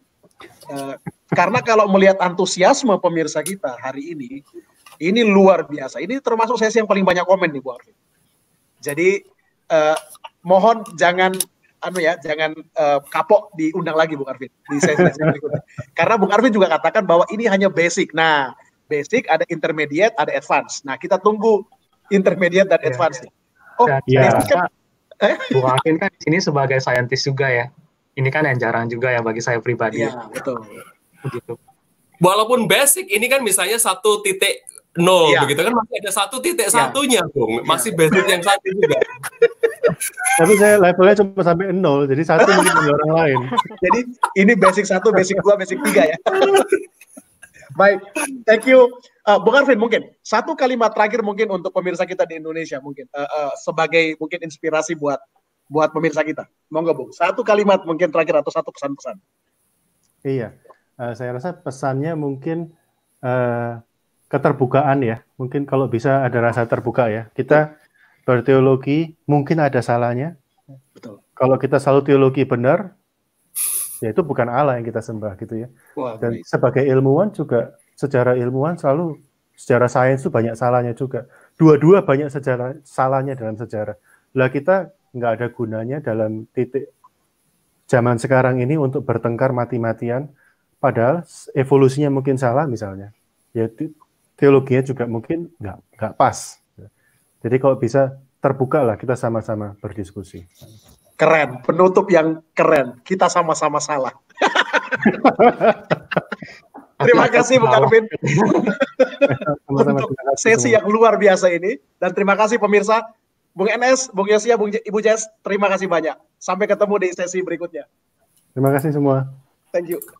Eh, karena kalau melihat antusiasme pemirsa kita hari ini, ini luar biasa. Ini termasuk sesi yang paling banyak komen nih, Bung Arvin. Jadi eh, mohon jangan anu ya jangan uh, kapok diundang lagi Bung Arvin di sesi, sesi berikutnya. Karena Bung Arvin juga katakan bahwa ini hanya basic. Nah, basic ada intermediate, ada advance. Nah, kita tunggu intermediate dan iya. advance. Yeah. Oh, yeah. kan iya. eh? Bung Arvin kan di sini sebagai saintis juga ya. Ini kan yang jarang juga ya bagi saya pribadi. Iya, betul. Begitu. Walaupun basic ini kan misalnya satu titik nol ya. begitu kan masih ada satu titik ya. satunya dong iya. masih basic yang satu juga tapi saya levelnya cuma sampai nol jadi satu mungkin dari orang lain jadi ini basic satu basic dua basic tiga ya baik thank you uh, Bung Arvin mungkin satu kalimat terakhir mungkin untuk pemirsa kita di Indonesia mungkin uh, uh, sebagai mungkin inspirasi buat buat pemirsa kita monggo Bung satu kalimat mungkin terakhir atau satu pesan-pesan iya uh, saya rasa pesannya mungkin uh, keterbukaan ya. Mungkin kalau bisa ada rasa terbuka ya. Kita berteologi mungkin ada salahnya. Betul. Kalau kita selalu teologi benar, ya itu bukan Allah yang kita sembah gitu ya. Dan sebagai ilmuwan juga secara ilmuwan selalu secara sains itu banyak salahnya juga. Dua-dua banyak sejarah salahnya dalam sejarah. Lah kita nggak ada gunanya dalam titik zaman sekarang ini untuk bertengkar mati-matian, padahal evolusinya mungkin salah misalnya. Ya teologinya juga mungkin nggak nggak pas. Jadi kalau bisa terbuka lah kita sama-sama berdiskusi. Keren, penutup yang keren. Kita sama-sama salah. terima kasih Bu Karvin untuk sesi yang luar biasa ini dan terima kasih pemirsa Bung NS, Bung Yosia, Bung Ibu Jess, terima kasih banyak. Sampai ketemu di sesi berikutnya. Terima kasih semua. Thank you.